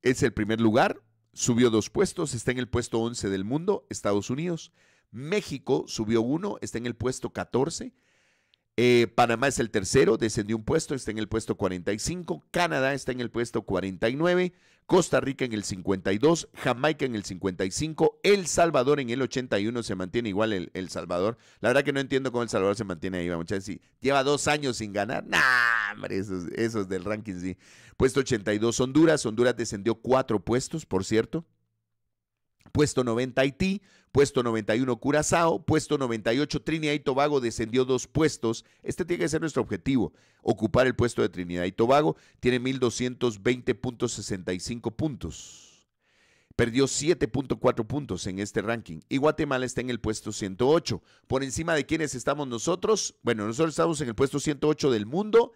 es el primer lugar, subió dos puestos, está en el puesto 11 del mundo, Estados Unidos. México subió uno, está en el puesto 14. Eh, Panamá es el tercero, descendió un puesto, está en el puesto 45. Canadá está en el puesto 49. Costa Rica en el 52. Jamaica en el 55. El Salvador en el 81. Se mantiene igual el, Salvador. La verdad que no entiendo cómo El Salvador se mantiene ahí. Vamos lleva dos años sin ganar. Nah, hombre, esos, esos del ranking sí. Puesto 82 Honduras. Honduras descendió cuatro puestos, por cierto. Puesto 90 Haití, puesto 91 Curazao, puesto 98 Trinidad y Tobago descendió dos puestos. Este tiene que ser nuestro objetivo, ocupar el puesto de Trinidad y Tobago. Tiene 1.220.65 puntos. Perdió 7.4 puntos en este ranking. Y Guatemala está en el puesto 108. Por encima de quiénes estamos nosotros. Bueno, nosotros estamos en el puesto 108 del mundo.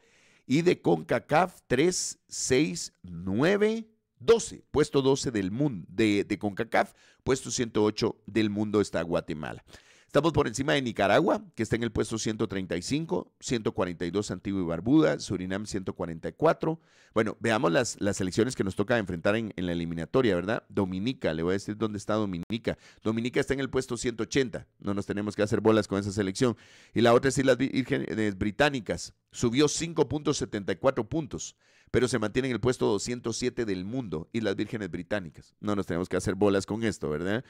Y de CONCACAF 3, 6, 9. 12, puesto 12 del mundo, de, CONCACAF, puesto 108 del mundo está Guatemala. Estamos por encima de Nicaragua, que está en el puesto 135, 142 Antigua y Barbuda, Surinam 144. Bueno, veamos las, las selecciones que nos toca enfrentar en, la eliminatoria, ¿verdad? Dominica, le voy a decir dónde está Dominica. Dominica está en el puesto 180, no nos tenemos que hacer bolas con esa selección. Y la otra es Islas Vírgenes eh, Británicas, subió 5.74 puntos, pero se mantiene en el puesto 207 del mundo y las vírgenes británicas. No nos tenemos que hacer bolas con esto, ¿verdad?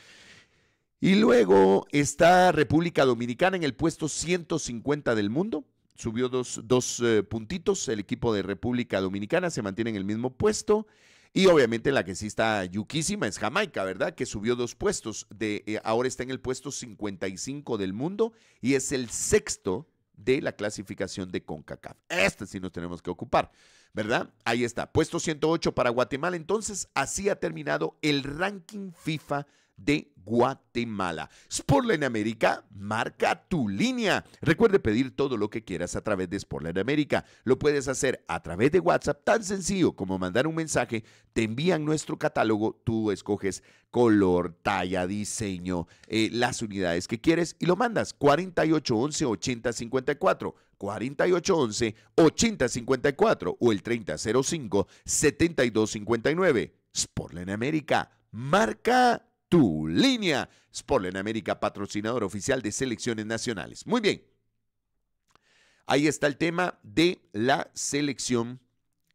Y luego está República Dominicana en el puesto 150 del mundo. Subió dos, eh, puntitos. El equipo de República Dominicana se mantiene en el mismo puesto. Y obviamente la que sí está yuquísima es Jamaica, ¿verdad? Que subió dos puestos. De, eh, ahora está en el puesto 55 del mundo y es el sexto de la clasificación de CONCACAF. Este sí nos tenemos que ocupar, ¿verdad? Ahí está, puesto 108 para Guatemala. Entonces, así ha terminado el ranking FIFA de Guatemala. Sportland América marca tu línea. Recuerde pedir todo lo que quieras a través de Sportland América. Lo puedes hacer a través de WhatsApp, tan sencillo como mandar un mensaje. Te envían nuestro catálogo, tú escoges color, talla, diseño, eh, las unidades que quieres y lo mandas 4811 8054. 4811 8054 o el 3005 7259. Sportland América. Marca tu línea. en América, patrocinador oficial de selecciones nacionales. Muy bien. Ahí está el tema de la selección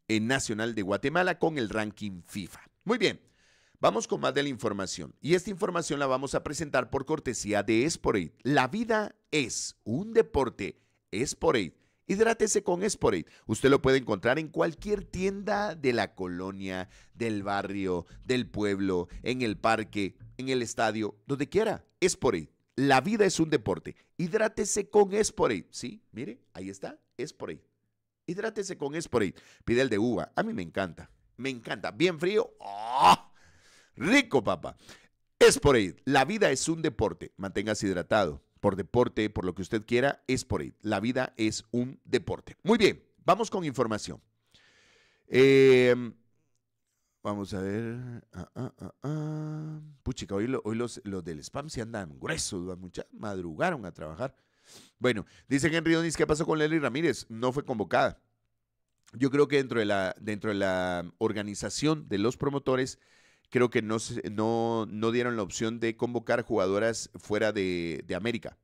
en eh, nacional de Guatemala con el ranking FIFA. Muy bien, vamos con más de la información. Y esta información la vamos a presentar por cortesía de Sport. La vida es un deporte. Esporade. Hidrátese con Sport. Usted lo puede encontrar en cualquier tienda de la colonia, del barrio, del pueblo, en el parque en el estadio, donde quiera. es por ahí, La vida es un deporte. Hidrátese con ahí, Sí, mire, ahí está, es por ahí, Hidrátese con ahí, Pide el de uva. A mí me encanta. Me encanta. Bien frío. ¡Ah! Rico, papá. ahí, La vida es un deporte. Manténgase hidratado. Por deporte, por lo que usted quiera, es por ahí, La vida es un deporte. Muy bien, vamos con información. Eh, Vamos a ver. Ah, ah, ah, ah. Puchica, hoy, los, del spam se andan gruesos, mucha, madrugaron a trabajar. Bueno, dice Henry Donis, ¿qué pasó con Lely Ramírez? No fue convocada. Yo creo que dentro de la, dentro de la organización de los promotores, creo que no, no, no dieron la opción de convocar jugadoras fuera de América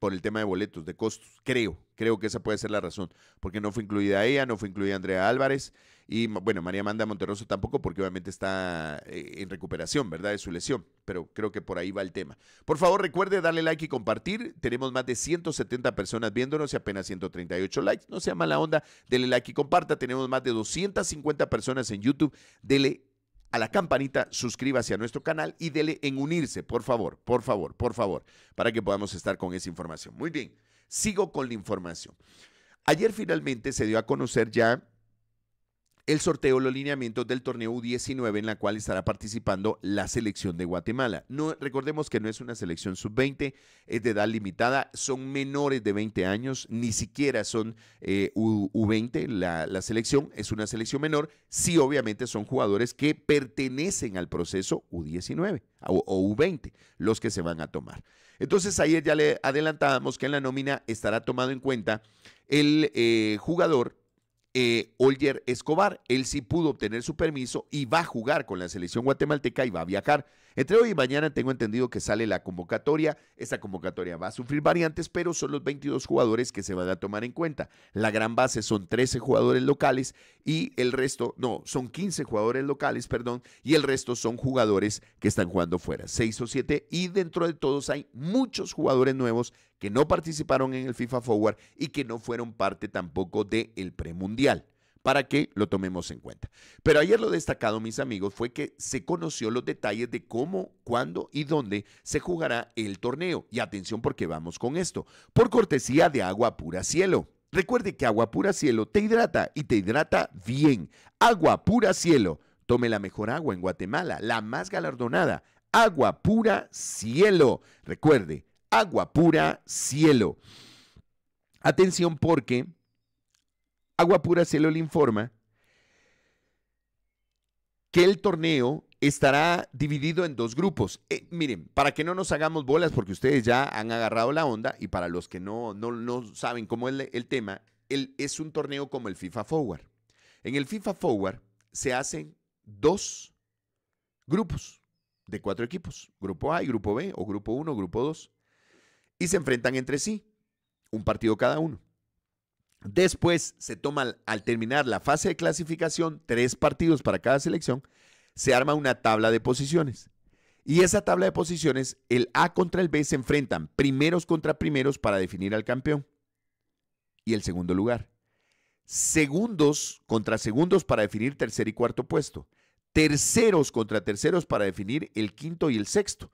por el tema de boletos, de costos. Creo, creo que esa puede ser la razón, porque no fue incluida ella, no fue incluida Andrea Álvarez y bueno, María Amanda Monterroso tampoco, porque obviamente está eh, en recuperación, ¿verdad? De su lesión, pero creo que por ahí va el tema. Por favor, recuerde darle like y compartir. Tenemos más de 170 personas viéndonos y apenas 138 likes. No sea mala onda, dele like y comparta. Tenemos más de 250 personas en YouTube. Dele a la campanita, suscríbase a nuestro canal y dele en unirse, por favor, por favor, por favor, para que podamos estar con esa información. Muy bien, sigo con la información. Ayer finalmente se dio a conocer ya el sorteo los lineamientos del torneo U19 en la cual estará participando la selección de Guatemala. No recordemos que no es una selección sub-20, es de edad limitada, son menores de 20 años, ni siquiera son eh, U 20 la, selección es una selección menor, sí obviamente son jugadores que pertenecen al proceso U19 o, U20 los que se van a tomar. Entonces ayer ya le adelantábamos que en la nómina estará tomado en cuenta el eh, jugador eh, Olger Escobar. Él sí pudo obtener su permiso y va a jugar con la selección guatemalteca y va a viajar. Entre hoy y mañana tengo entendido que sale la convocatoria. Esta convocatoria va a sufrir variantes, pero son los 22 jugadores que se van a tomar en cuenta. La gran base son 13 jugadores locales y el resto, no, son 15 jugadores locales, perdón, y el resto son jugadores que están jugando fuera, 6 o 7. Y dentro de todos hay muchos jugadores nuevos que no participaron en el FIFA Forward y que no fueron parte tampoco del premundial para que lo tomemos en cuenta. Pero ayer lo destacado, mis amigos, fue que se conoció los detalles de cómo, cuándo y dónde se jugará el torneo. Y atención porque vamos con esto. Por cortesía de Agua Pura Cielo. Recuerde que Agua Pura Cielo te hidrata y te hidrata bien. Agua Pura Cielo. Tome la mejor agua en Guatemala, la más galardonada. Agua Pura Cielo. Recuerde, Agua Pura Cielo. Atención porque Agua Pura Cielo le informa que el torneo estará dividido en dos grupos. Eh, miren, para que no nos hagamos bolas, porque ustedes ya han agarrado la onda, y para los que no, saben cómo es el, tema, es un torneo como el FIFA Forward. En el FIFA Forward se hacen dos grupos de cuatro equipos, grupo A y grupo B, o grupo 1, grupo 2, y se enfrentan entre sí, un partido cada uno. Después se toma, al terminar la fase de clasificación, tres partidos para cada selección, se arma una tabla de posiciones. Y esa tabla de posiciones, el A contra el B se enfrentan primeros contra primeros para definir al campeón y el segundo lugar. Segundos contra segundos para definir tercer y cuarto puesto. Terceros contra terceros para definir el quinto y el sexto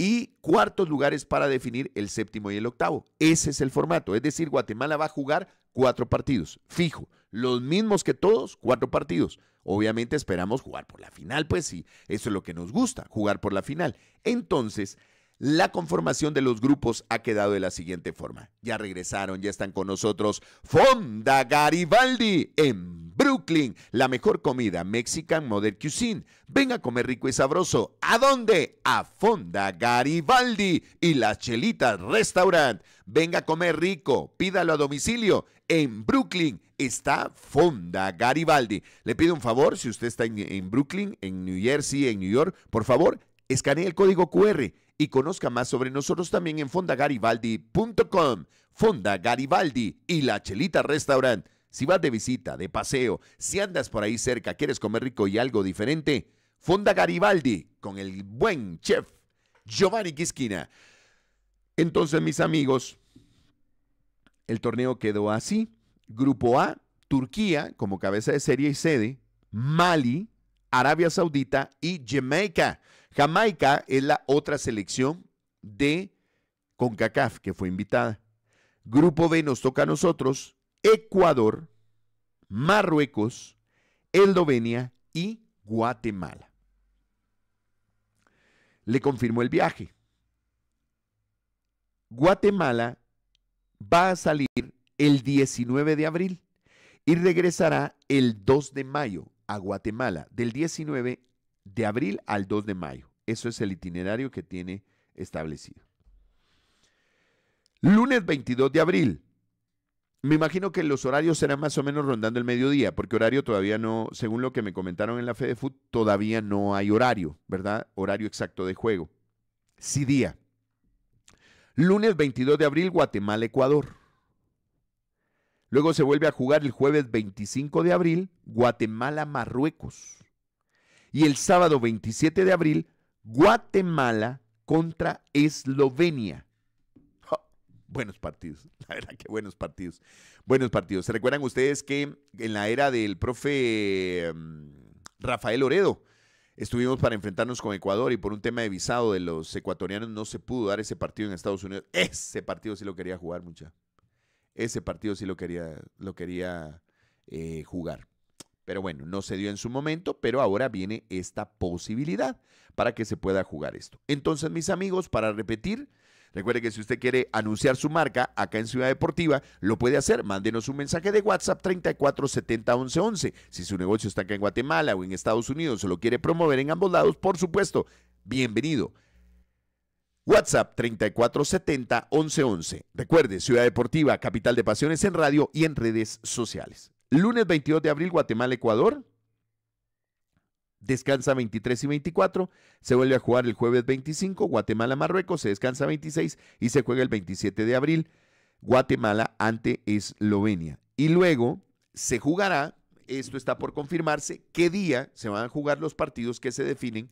y cuartos lugares para definir el séptimo y el octavo. Ese es el formato. Es decir, Guatemala va a jugar cuatro partidos, fijo. Los mismos que todos, cuatro partidos. Obviamente esperamos jugar por la final, pues sí, eso es lo que nos gusta, jugar por la final. Entonces, la conformación de los grupos ha quedado de la siguiente forma. Ya regresaron, ya están con nosotros Fonda Garibaldi en Brooklyn, la mejor comida mexican modern cuisine. Venga a comer rico y sabroso. ¿A dónde? A Fonda Garibaldi y la Chelita Restaurant. Venga a comer rico, pídalo a domicilio en Brooklyn está Fonda Garibaldi. Le pido un favor, si usted está en, Brooklyn, en New Jersey, en New York, por favor, escanee el código QR y conozca más sobre nosotros también en fondagaribaldi.com. Fonda Garibaldi y la Chelita Restaurant. Si vas de visita, de paseo, si andas por ahí cerca, quieres comer rico y algo diferente, Fonda Garibaldi con el buen chef Giovanni Quisquina. Entonces, mis amigos, el torneo quedó así. Grupo A, Turquía como cabeza de serie y sede, Mali, Arabia Saudita y Jamaica. Jamaica es la otra selección de CONCACAF que fue invitada. Grupo B nos toca a nosotros, Ecuador, Marruecos, Eldovenia y Guatemala. Le confirmó el viaje. Guatemala va a salir el 19 de abril y regresará el 2 de mayo a Guatemala, del 19 de abril al 2 de mayo. Eso es el itinerario que tiene establecido. Lunes 22 de abril. Me imagino que los horarios serán más o menos rondando el mediodía, porque horario todavía no, según lo que me comentaron en la Food, todavía no hay horario, ¿verdad? Horario exacto de juego. Sí día. Lunes 22 de abril, Guatemala, Ecuador. Luego se vuelve a jugar el jueves 25 de abril, Guatemala, Marruecos. Y el sábado 27 de abril, Guatemala contra Eslovenia. buenos partidos, la verdad que buenos partidos. Buenos partidos. ¿Se recuerdan ustedes que en la era del profe em, Rafael Oredo estuvimos para enfrentarnos con Ecuador y por un tema de visado de los ecuatorianos no se pudo dar ese partido en Estados Unidos? Ese partido sí lo quería jugar, mucha. Ese partido sí lo quería, lo quería eh, jugar. Pero bueno, no se dio en su momento, pero ahora viene esta posibilidad para que se pueda jugar esto. Entonces, mis amigos, para repetir, recuerde que si usted quiere anunciar su marca acá en Ciudad Deportiva, lo puede hacer. Mándenos un mensaje de WhatsApp 34701111. Si su negocio está acá en Guatemala o en Estados Unidos se lo quiere promover en ambos lados, por supuesto, bienvenido. WhatsApp 3470 Recuerde, Ciudad Deportiva, capital de pasiones en radio y en redes sociales. Lunes 22 de abril, Guatemala, Ecuador. Descansa 23 y 24, se vuelve a jugar el jueves 25, Guatemala, Marruecos, se descansa 26 y se juega el 27 de abril, Guatemala ante Eslovenia. Y luego se jugará, esto está por confirmarse, qué día se van a jugar los partidos que se definen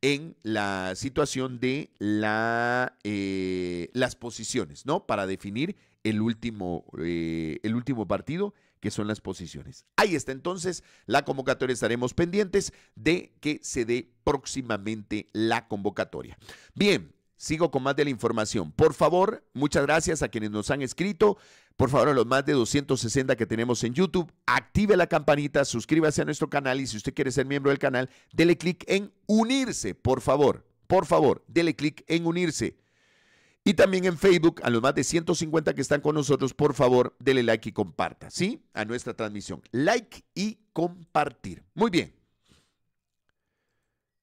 en la situación de la, eh, las posiciones, ¿no? Para definir el último, eh, el último partido que son las posiciones. Ahí está entonces la convocatoria. Estaremos pendientes de que se dé próximamente la convocatoria. Bien, Sigo con más de la información. Por favor, muchas gracias a quienes nos han escrito. Por favor, a los más de 260 que tenemos en YouTube, active la campanita, suscríbase a nuestro canal y si usted quiere ser miembro del canal, dele clic en unirse, por favor. Por favor, dele clic en unirse. Y también en Facebook, a los más de 150 que están con nosotros, por favor, denle like y comparta, ¿sí? A nuestra transmisión. Like y compartir. Muy bien.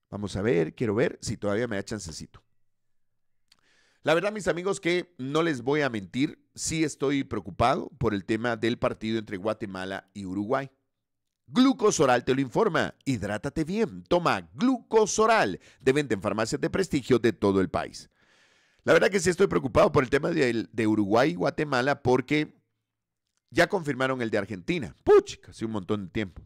Vamos a ver, quiero ver si todavía me da chancecito. La verdad, mis amigos, que no les voy a mentir, sí estoy preocupado por el tema del partido entre Guatemala y Uruguay. Glucosoral te lo informa. Hidrátate bien. Toma glucosoral. De venta en farmacias de prestigio de todo el país. La verdad que sí estoy preocupado por el tema de, Uruguay y Guatemala porque ya confirmaron el de Argentina. Puch, casi un montón de tiempo.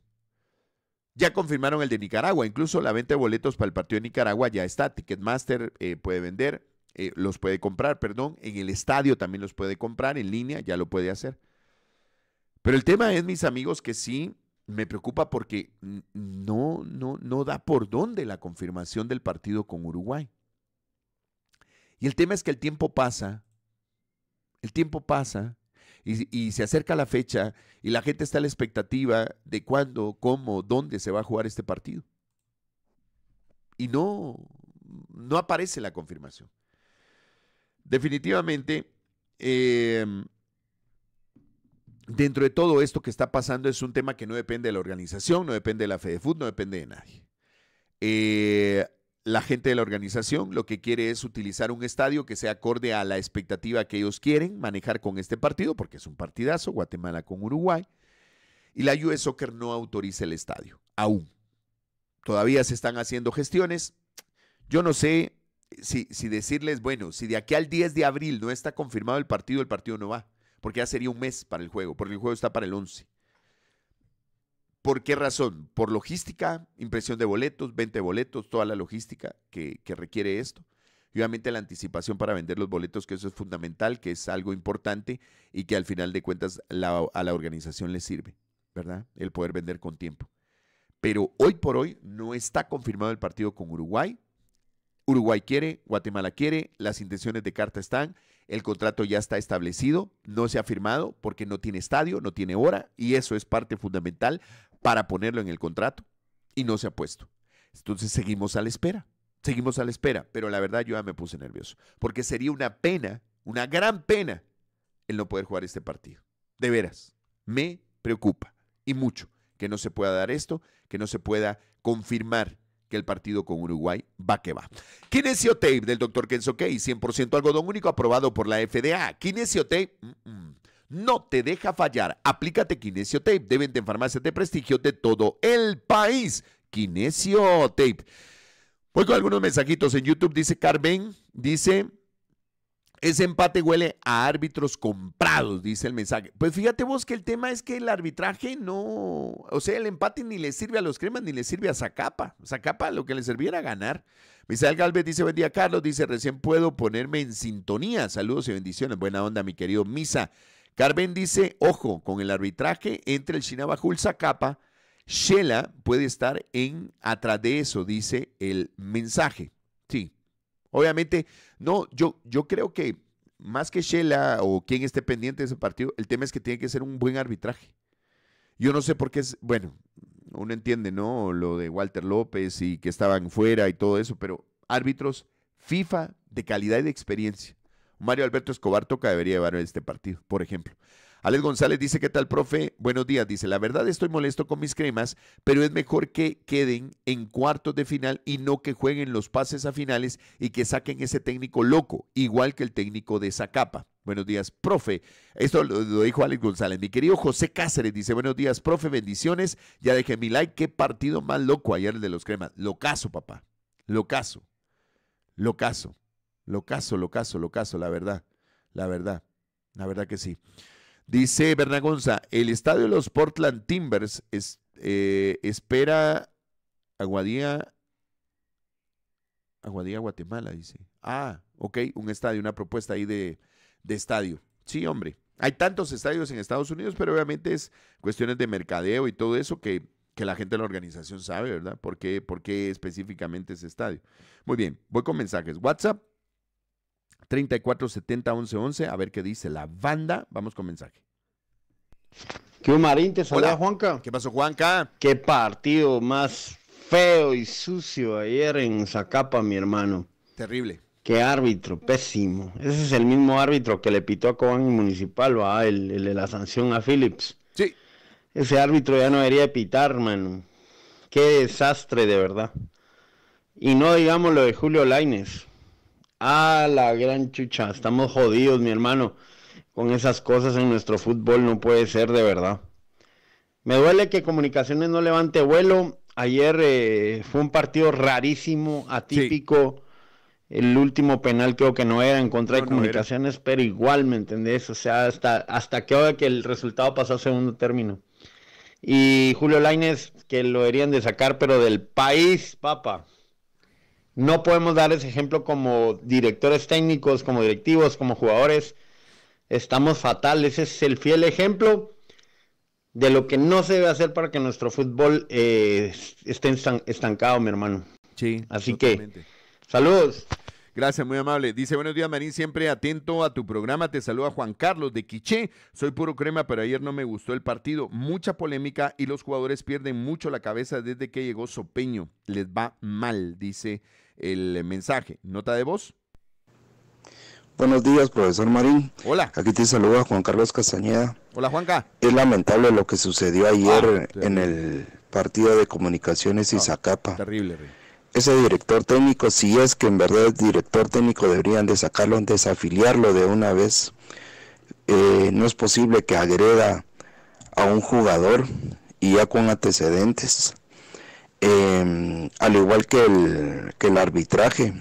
Ya confirmaron el de Nicaragua. Incluso la venta de boletos para el partido de Nicaragua ya está. Ticketmaster eh, puede vender, eh, los puede comprar, perdón. En el estadio también los puede comprar, en línea ya lo puede hacer. Pero el tema es, mis amigos, que sí me preocupa porque no, no, no da por dónde la confirmación del partido con Uruguay. Y el tema es que el tiempo pasa, el tiempo pasa y, se acerca la fecha y la gente está a la expectativa de cuándo, cómo, dónde se va a jugar este partido. Y no, no aparece la confirmación. Definitivamente, em, dentro de todo esto que está pasando es un tema que no depende de la organización, no depende de la FedeFood, no depende de nadie. Eh, la gente de la organización lo que quiere es utilizar un estadio que sea acorde a la expectativa que ellos quieren manejar con este partido, porque es un partidazo, Guatemala con Uruguay. Y la US e Soccer no autoriza el estadio, aún. Todavía se están haciendo gestiones. Yo no sé si, decirles, bueno, si de aquí al 10 de abril no está confirmado el partido, el partido no va, porque ya sería un mes para el juego, porque el juego está para el 11. ¿Por qué razón? Por logística, impresión de boletos, 20 boletos, toda la logística que, requiere esto y obviamente la anticipación para vender los boletos, que eso es fundamental, que es algo importante y que al final de cuentas a la organización le sirve, ¿verdad? El poder vender con tiempo. Pero hoy por hoy no está confirmado el partido con Uruguay. Uruguay quiere, Guatemala quiere, las intenciones de carta están, el contrato ya está establecido, no se ha firmado porque no tiene estadio, no tiene hora y eso es parte fundamental para ponerlo en el contrato y no se ha puesto. Entonces seguimos a la espera, seguimos a la espera, pero la verdad yo ya me puse nervioso, porque sería una pena, una gran pena el no poder jugar este partido. De veras, me preocupa y mucho que no se pueda dar esto, que no se pueda confirmar que el partido con Uruguay va que va. Kinesio Tape del doctor Kenzo 100% algodón único aprobado por la FDA. Kinesio Tape, mm, mm no te deja fallar. Aplícate Kinesio Tape de en farmacias de prestigio de todo el país. Kinesio Tape. Voy con algunos mensajitos en YouTube. Dice Carmen, dice, ese empate huele a árbitros comprados, dice el mensaje. Pues fíjate vos que el tema es que el arbitraje no, o sea, el empate ni le sirve a los cremas ni le sirve a Zacapa. Zacapa lo que le servía era ganar. Misael Galvez dice, buen día Carlos, dice, recién puedo ponerme en sintonía. Saludos y bendiciones. Buena onda, mi querido Misa. Carmen dice, ojo, con el arbitraje entre el Shinabajul Capa Shela puede estar en atrás de eso, dice el mensaje. Sí. Obviamente, no, yo, yo creo que más que Shela o quien esté pendiente de ese partido, el tema es que tiene que ser un buen arbitraje. Yo no sé por qué es, bueno, uno entiende, ¿no? Lo de Walter López y que estaban fuera y todo eso, pero árbitros FIFA de calidad y de experiencia. Mario Alberto Escobar Toca debería llevar este partido, por ejemplo. Alex González dice, ¿qué tal, profe? Buenos días. Dice, la verdad estoy molesto con mis cremas, pero es mejor que queden en cuartos de final y no que jueguen los pases a finales y que saquen ese técnico loco, igual que el técnico de esa capa. Buenos días, profe. Esto lo, dijo Alex González. Mi querido José Cáceres dice, buenos días, profe, bendiciones. Ya dejé mi like. Qué partido más loco ayer el de los cremas. Locazo, papá. Locazo. Locazo. Lo caso, lo caso, lo caso, la verdad, la verdad, la verdad que sí. Dice Bernagonza, el estadio de los Portland Timbers es, eh, espera Aguadía, Aguadía, Guatemala, dice. Ah, ok, un estadio, una propuesta ahí de, de estadio. Sí, hombre, hay tantos estadios en Estados Unidos, pero obviamente es cuestiones de mercadeo y todo eso que, la gente de la organización sabe, ¿verdad? ¿Por qué, ¿Por qué específicamente ese estadio? Muy bien, voy con mensajes. WhatsApp 3470 a ver qué dice la banda. Vamos con mensaje. ¿Qué Marín? Te Juanca. ¿Qué pasó, Juanca? Qué partido más feo y sucio ayer en Zacapa, mi hermano. Terrible. Qué árbitro, pésimo. Ese es el mismo árbitro que le pitó a Cobán Municipal, ¿va? El, el, de la sanción a Phillips. Sí. Ese árbitro ya no debería pitar, hermano. Qué desastre, de verdad. Y no digamos lo de Julio Laines. Ah, la gran chucha, estamos jodidos, mi hermano. Con esas cosas en nuestro fútbol no puede ser de verdad. Me duele que Comunicaciones no levante vuelo. Ayer eh, fue un partido rarísimo, atípico. El último penal creo que no era en contra de Comunicaciones, pero igual, ¿me entendés? O sea, hasta, hasta que que el resultado pasó a segundo término. Y Julio Laines, que lo deberían de sacar, pero del país, papa. No podemos dar ese ejemplo como directores técnicos, como directivos, como jugadores. Estamos fatales, Ese es el fiel ejemplo de lo que no se debe hacer para que nuestro fútbol eh, esté estancado, mi hermano. Sí. Así que, saludos. Gracias, muy amable. Dice, buenos días, Marín, siempre atento a tu programa. Te saluda Juan Carlos de Quiché. Soy puro crema, pero ayer no me gustó el partido. Mucha polémica y los jugadores pierden mucho la cabeza desde que llegó Sopeño. Les va mal, dice el mensaje. Nota de voz. Buenos días, profesor Marín. Hola. Aquí te saluda Juan Carlos Castañeda. Hola, Juanca. Es lamentable lo que sucedió ayer ah, en el partido de comunicaciones y ah, Zacapa. terrible, Ese director técnico, si es que en verdad es director técnico, deberían de sacarlo, desafiliarlo de una vez. Eh, no es posible que agreda a un jugador y ya con antecedentes. Em, al igual que el, arbitraje,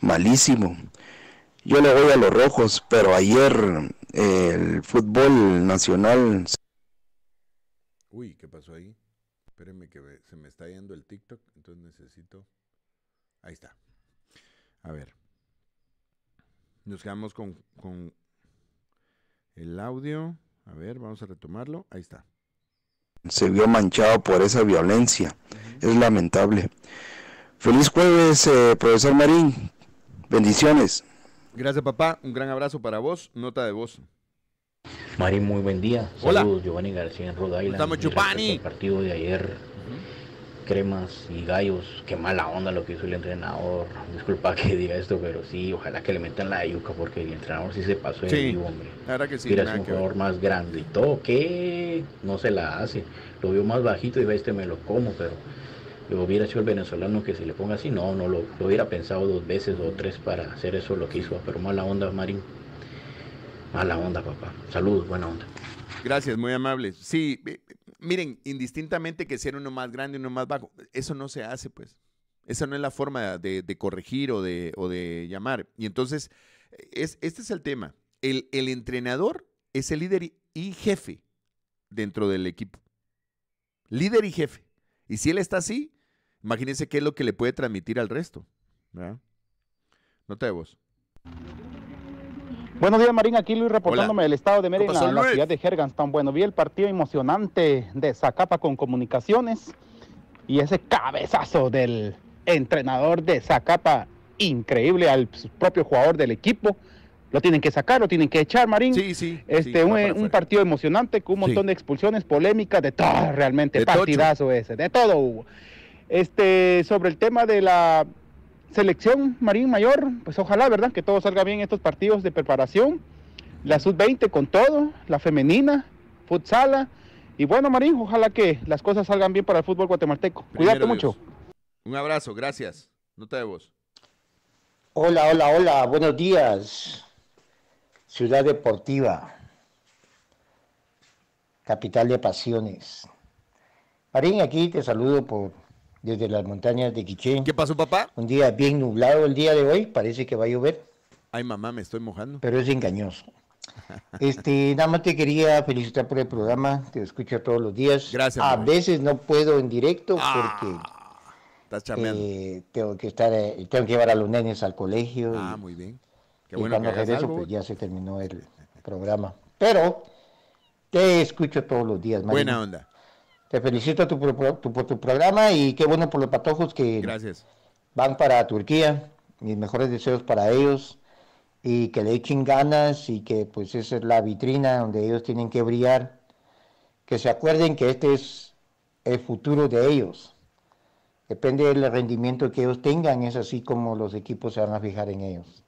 malísimo. Yo le voy a los rojos, pero ayer el fútbol nacional... Uy, ¿qué pasó ahí? Espérenme que se me está yendo el TikTok, entonces necesito... Ahí está. A ver. Nos quedamos con el audio. A ver, vamos a retomarlo. Ahí está se vio manchado por esa violencia. Es lamentable. Feliz jueves, eh, profesor Marín. Bendiciones. Gracias, papá. Un gran abrazo para vos. Nota de voz. Marín, muy buen día. Hola. Giovanni García en Estamos, Chupani. partido de ayer cremas y gallos. Qué mala onda lo que hizo el entrenador. Disculpa que diga esto, pero sí, ojalá que le metan la yuca porque el entrenador sí se pasó de sí, vivo, hombre. que sí, Mira, un jugador más grande y todo, que no se la hace. Lo vio más bajito y ve este me lo como, pero lo hubiera sido el venezolano que se le ponga así. No, no lo, lo hubiera pensado dos veces o tres para hacer eso lo que hizo, pero mala onda, Marín. Mala onda, papá. Saludos, buena onda. Gracias, muy amable. Sí, miren, indistintamente que si uno más grande, uno más bajo, eso no se hace, pues. Esa no es la forma de, corregir o de, llamar. Y entonces, es, este es el tema. El, entrenador es el líder y, jefe dentro del equipo. Líder y jefe. Y si él está así, imagínense qué es lo que le puede transmitir al resto. ¿verdad? Nota de voz. Buenos días, Marín. Aquí Luis reportándome del estado de Mérida, en la ciudad de Herganston. Bueno, vi el partido emocionante de Zacapa con Comunicaciones y ese cabezazo del entrenador de Zacapa, increíble al propio jugador del equipo. Lo tienen que sacar, lo tienen que echar, Marín. Sí, sí. Este, un, partido emocionante con un montón de expulsiones, polémicas, de todo realmente. partidazo ese, de todo hubo. Este, sobre el tema de la selección Marín Mayor, pues ojalá, ¿verdad? Que todo salga bien en estos partidos de preparación. La sub-20 con todo, la femenina, futsala. Y bueno, Marín, ojalá que las cosas salgan bien para el fútbol guatemalteco. Cuídate mucho. Un abrazo, gracias. Nota de voz. Hola, hola, hola, buenos días. Ciudad Deportiva, capital de pasiones. Marín, aquí te saludo por desde las montañas de Quiché. ¿Qué pasó, papá? Un día bien nublado el día de hoy, parece que va a llover. Ay, mamá, me estoy mojando. Pero es engañoso. Este, nada más te quería felicitar por el programa, te escucho todos los días. Gracias. A veces no puedo en directo ah, porque estás eh, tengo que estar, eh, tengo que llevar a los nenes al colegio. Ah, muy bien. Qué y bueno cuando pues ya se terminó el programa. Pero te escucho todos los días. mamá. Buena onda. Te felicito por tu, programa y qué bueno por los patojos que Gracias. van para Turquía. Mis mejores deseos para ellos y que le echen ganas y que pues esa es la vitrina donde ellos tienen que brillar. Que se acuerden que este es el futuro de ellos. Depende del rendimiento que ellos tengan, es así como los equipos se van a fijar en ellos.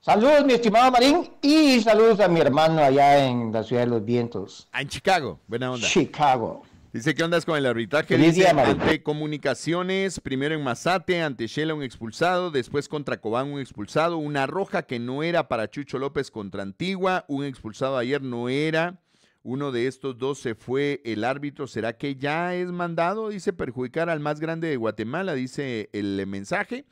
Saludos, mi estimado Marín, y saludos a mi hermano allá en la ciudad de los vientos. Ah, en Chicago, buena onda. Chicago. Dice, ¿qué es con el arbitraje? Dice, ante comunicaciones, primero en Mazate, ante Shela un expulsado, después contra Cobán un expulsado, una roja que no era para Chucho López contra Antigua, un expulsado ayer no era, uno de estos dos se fue el árbitro, ¿será que ya es mandado? Dice, perjudicar al más grande de Guatemala, dice el mensaje.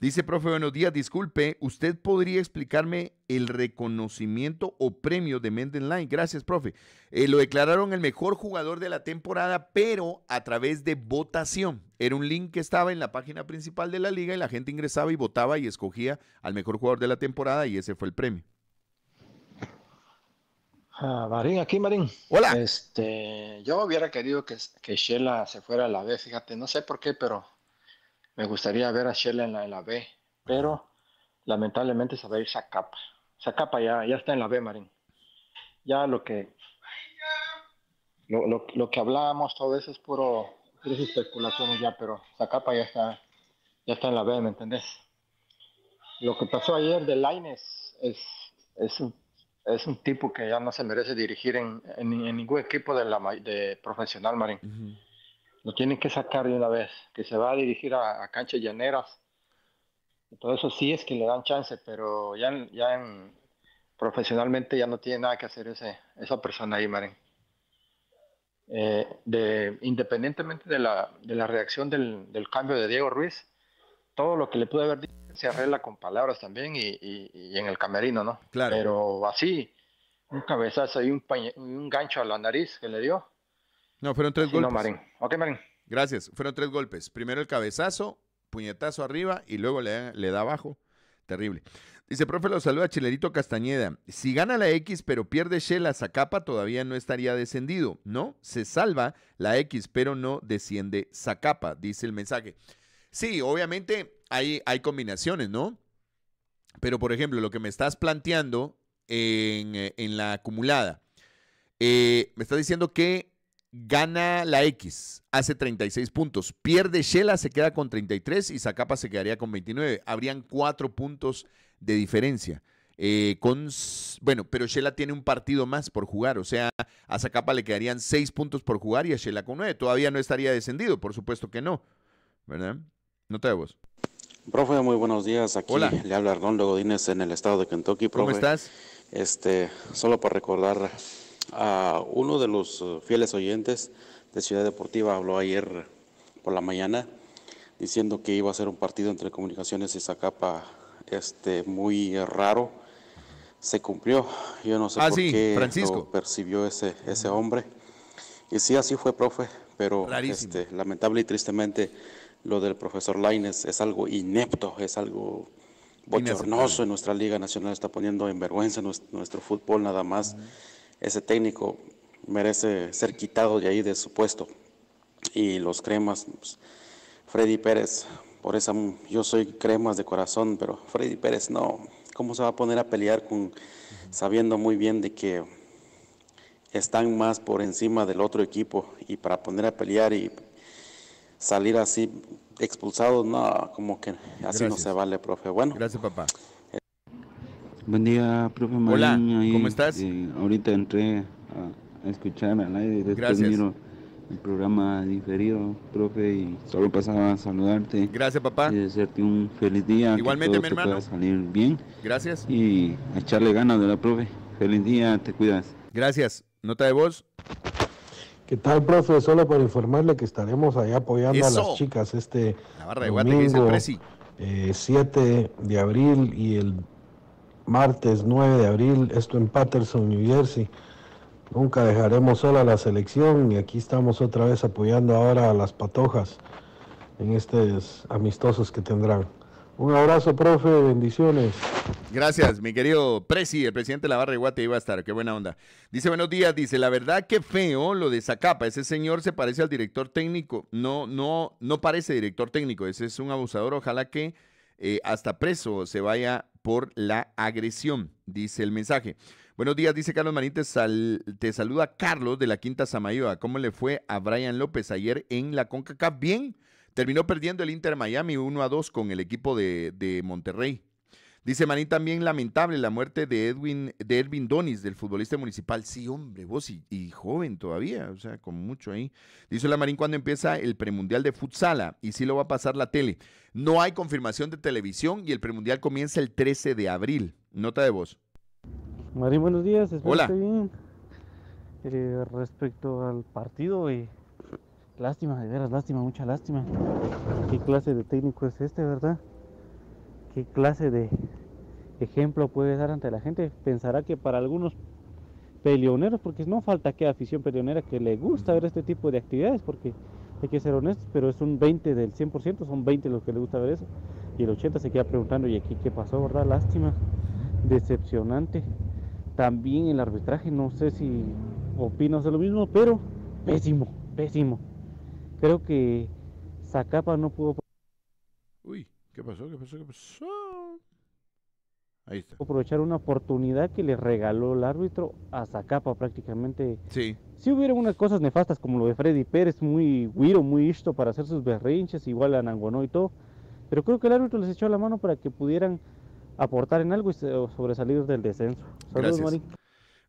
Dice, profe, buenos días, disculpe, ¿usted podría explicarme el reconocimiento o premio de Menden Line? Gracias, profe. Eh, lo declararon el mejor jugador de la temporada, pero a través de votación. Era un link que estaba en la página principal de la liga y la gente ingresaba y votaba y escogía al mejor jugador de la temporada y ese fue el premio. Ah, Marín, aquí Marín. Hola. Este, yo hubiera querido que, que se fuera a la vez, fíjate, no sé por qué, pero me gustaría ver a Shell en la, B, pero lamentablemente se va a ir Zacapa. Zacapa ya, ya está en la B, Marín. Ya lo que lo, que hablábamos todo eso es puro especulación ya, pero Zacapa ya está ya está en la B, ¿me entendés? Lo que pasó ayer de Laines es, es, un, tipo que ya no se merece dirigir en, ningún equipo de la de profesional, Marín. Lo tienen que sacar de una vez, que se va a dirigir a, cancha llaneras. todo eso sí es que le dan chance, pero ya, ya profesionalmente ya no tiene nada que hacer ese, esa persona ahí, Maren. Eh, de, independientemente de la, reacción del, cambio de Diego Ruiz, todo lo que le pude haber dicho se arregla con palabras también y, en el camerino, ¿no? Claro. Pero así, un cabezazo y un, un gancho a la nariz que le dio, no, fueron tres golpes. Marín. Ok, Marín. Gracias. Fueron tres golpes. Primero el cabezazo, puñetazo arriba y luego le, da abajo. Terrible. Dice, profe, lo saluda Chilerito Castañeda. Si gana la X pero pierde Shell a Zacapa, todavía no estaría descendido, ¿no? Se salva la X pero no desciende Zacapa, dice el mensaje. Sí, obviamente hay, hay combinaciones, ¿no? Pero, por ejemplo, lo que me estás planteando en, eh, la acumulada, eh, me estás diciendo que gana la X, hace 36 puntos. Pierde Shela, se queda con 33 y Zacapa se quedaría con 29. Habrían cuatro puntos de diferencia. Eh, bueno, pero Shella tiene un partido más por jugar, o sea, a Zacapa le quedarían seis puntos por jugar y a Shela con 9. Todavía no estaría descendido, por supuesto que no. ¿Verdad? Nota de vos. Profe, muy buenos días. Aquí le habla Arnoldo Godínez en el estado de Kentucky. ¿Cómo estás? Este, solo para recordar a uno de los eh, fieles oyentes de Ciudad Deportiva habló ayer por la mañana diciendo que iba a ser un partido entre Comunicaciones y Zacapa este, muy raro. Se cumplió. Yo no sé ah, por qué Francisco. Lo percibió ese, ese hombre. Y sí, así fue, profe, pero este, lamentable y tristemente lo del profesor Laines es algo inepto, es algo bochornoso en nuestra Liga Nacional, está poniendo en vergüenza nuestro, fútbol nada más ese técnico merece ser quitado de ahí de su puesto. Y los cremas, pues, Freddy Pérez, por esa yo soy cremas de corazón, pero Freddy Pérez no, ¿cómo se va a poner a pelear con sabiendo muy bien de que están más por encima del otro equipo y para poner a pelear y salir así expulsado, no, como que así no se vale, profe. Bueno. Gracias, papá. Buen día, profe Hola, ¿cómo estás? Eh, ahorita entré a, escuchar al aire. Después Gracias. el programa diferido, profe, y solo pasaba a saludarte. Gracias, papá. Y desearte un feliz día. Igualmente, que todo mi hermano. Te salir bien. Gracias. Y echarle ganas de la profe. Feliz día, te cuidas. Gracias. Nota de voz. ¿Qué tal, profe? Solo para informarle que estaremos ahí apoyando a las chicas este la de domingo, 7 eh, de abril y el martes 9 de abril, esto en Patterson, New Jersey. Nunca dejaremos sola la selección y aquí estamos otra vez apoyando ahora a las patojas en estos amistosos que tendrán. Un abrazo, profe, bendiciones. Gracias, mi querido Presi, el presidente de la barra de Guate iba a estar, qué buena onda. Dice, buenos días, dice, la verdad que feo lo de Zacapa, ese señor se parece al director técnico, no, no, no parece director técnico, ese es un abusador, ojalá que eh, hasta preso se vaya por la agresión, dice el mensaje. Buenos días, dice Carlos Marín, te, saluda Carlos de la Quinta Samayoa. ¿Cómo le fue a Brian López ayer en la CONCACAF? Bien, terminó perdiendo el Inter Miami 1 a 2 con el equipo de Monterrey. Dice Marín también lamentable la muerte de Edwin, de Edwin Donis, del futbolista municipal. Sí, hombre, vos y, joven todavía, o sea, con mucho ahí. Dice la Marín cuando empieza el premundial de futsala y sí lo va a pasar la tele. No hay confirmación de televisión y el premundial comienza el 13 de abril. Nota de voz. Marín, buenos días. Espero eh, respecto al partido y lástima, de veras, lástima, mucha lástima. ¿Qué clase de técnico es este, verdad? ¿Qué clase de ejemplo puede dar ante la gente? Pensará que para algunos peleoneros, porque no falta que afición peleonera que le gusta ver este tipo de actividades, porque hay que ser honestos, pero es un 20 del 100%, son 20 los que le gusta ver eso, y el 80 se queda preguntando, ¿y aquí qué pasó, verdad? Lástima, decepcionante. También el arbitraje, no sé si opinas de lo mismo, pero pésimo, pésimo. Creo que Zacapa no pudo... Uy. ¿Qué pasó? ¿Qué pasó? ¿Qué pasó? Ahí está. Aprovechar una oportunidad que le regaló el árbitro a Zacapa prácticamente. Sí. Si hubiera unas cosas nefastas como lo de Freddy Pérez, muy guiro, muy isto para hacer sus berrinches, igual a Nanguano y todo. Pero creo que el árbitro les echó la mano para que pudieran aportar en algo y sobresalir del descenso. Saludos, Mari.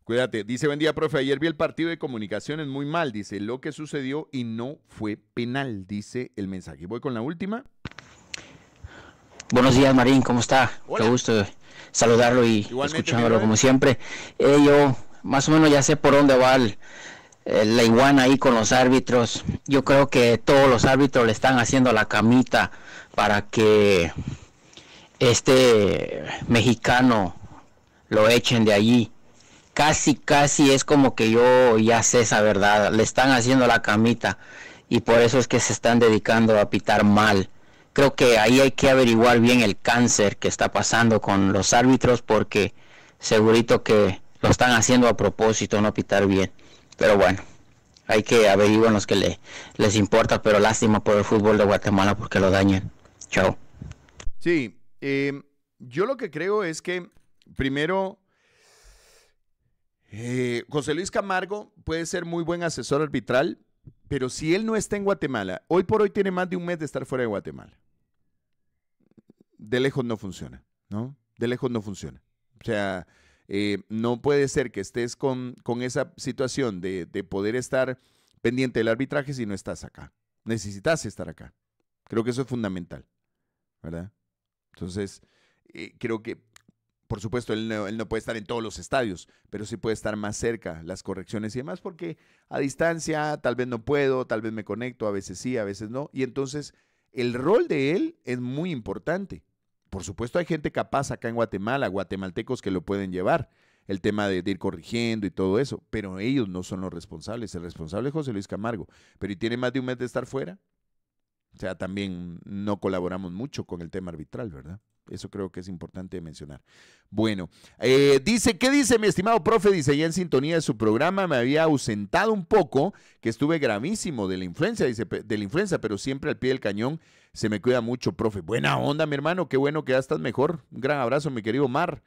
Cuídate. Dice, buen día, profe. Ayer vi el partido de comunicaciones muy mal. Dice, lo que sucedió y no fue penal. Dice el mensaje. Voy con la última. Buenos días, Marín, ¿cómo está? Qué gusto saludarlo y escuchándolo como siempre. Eh, yo más o menos ya sé por dónde va el, el, la iguana ahí con los árbitros. Yo creo que todos los árbitros le están haciendo la camita para que este mexicano lo echen de allí. Casi, casi es como que yo ya sé esa verdad. Le están haciendo la camita y por eso es que se están dedicando a pitar mal creo que ahí hay que averiguar bien el cáncer que está pasando con los árbitros porque segurito que lo están haciendo a propósito, no pitar bien. Pero bueno, hay que averiguar los que les importa, pero lástima por el fútbol de Guatemala porque lo dañan. Chao. Sí, em, yo lo que creo es que primero... Eh, José Luis Camargo puede ser muy buen asesor arbitral, pero si él no está en Guatemala, hoy por hoy tiene más de un mes de estar fuera de Guatemala. De lejos no funciona, ¿no? De lejos no funciona. O sea, eh, no puede ser que estés con, esa situación de, poder estar pendiente del arbitraje si no estás acá. Necesitas estar acá. Creo que eso es fundamental, ¿verdad? Entonces, eh, creo que por supuesto, él no, él no, puede estar en todos los estadios, pero sí puede estar más cerca, las correcciones y demás, porque a distancia tal vez no puedo, tal vez me conecto, a veces sí, a veces no. Y entonces el rol de él es muy importante. Por supuesto, hay gente capaz acá en Guatemala, guatemaltecos que lo pueden llevar, el tema de, de ir corrigiendo y todo eso, pero ellos no son los responsables. El responsable es José Luis Camargo, pero ¿y tiene más de un mes de estar fuera? O sea, también no colaboramos mucho con el tema arbitral, ¿verdad? Eso creo que es importante mencionar. Bueno, eh, dice, ¿qué dice mi estimado profe? Dice, ya en sintonía de su programa me había ausentado un poco, que estuve gravísimo de la influencia, dice, de la influenza, pero siempre al pie del cañón se me cuida mucho, profe. Buena onda, mi hermano, qué bueno que ya estás mejor. Un gran abrazo, mi querido Mar.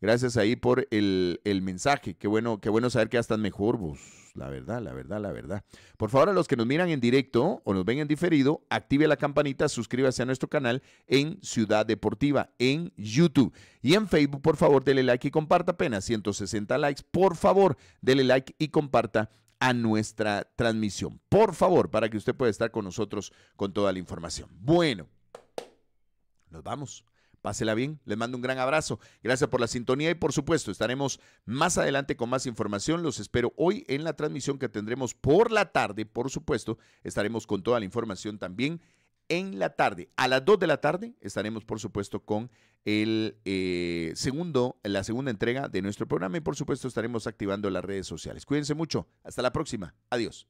Gracias ahí por el, mensaje. Qué bueno, qué bueno saber que ya están mejor vos. La verdad, la verdad, la verdad. Por favor, a los que nos miran en directo o nos ven en diferido, active la campanita, suscríbase a nuestro canal en Ciudad Deportiva, en YouTube. Y en Facebook, por favor, dele like y comparta. Apenas 160 likes. Por favor, dele like y comparta a nuestra transmisión. Por favor, para que usted pueda estar con nosotros con toda la información. Bueno, nos vamos. Pásela bien, les mando un gran abrazo. Gracias por la sintonía y por supuesto estaremos más adelante con más información. Los espero hoy en la transmisión que tendremos por la tarde. Por supuesto, estaremos con toda la información también en la tarde. A las 2 de la tarde estaremos, por supuesto, con el eh, segundo, la segunda entrega de nuestro programa y, por supuesto, estaremos activando las redes sociales. Cuídense mucho. Hasta la próxima. Adiós.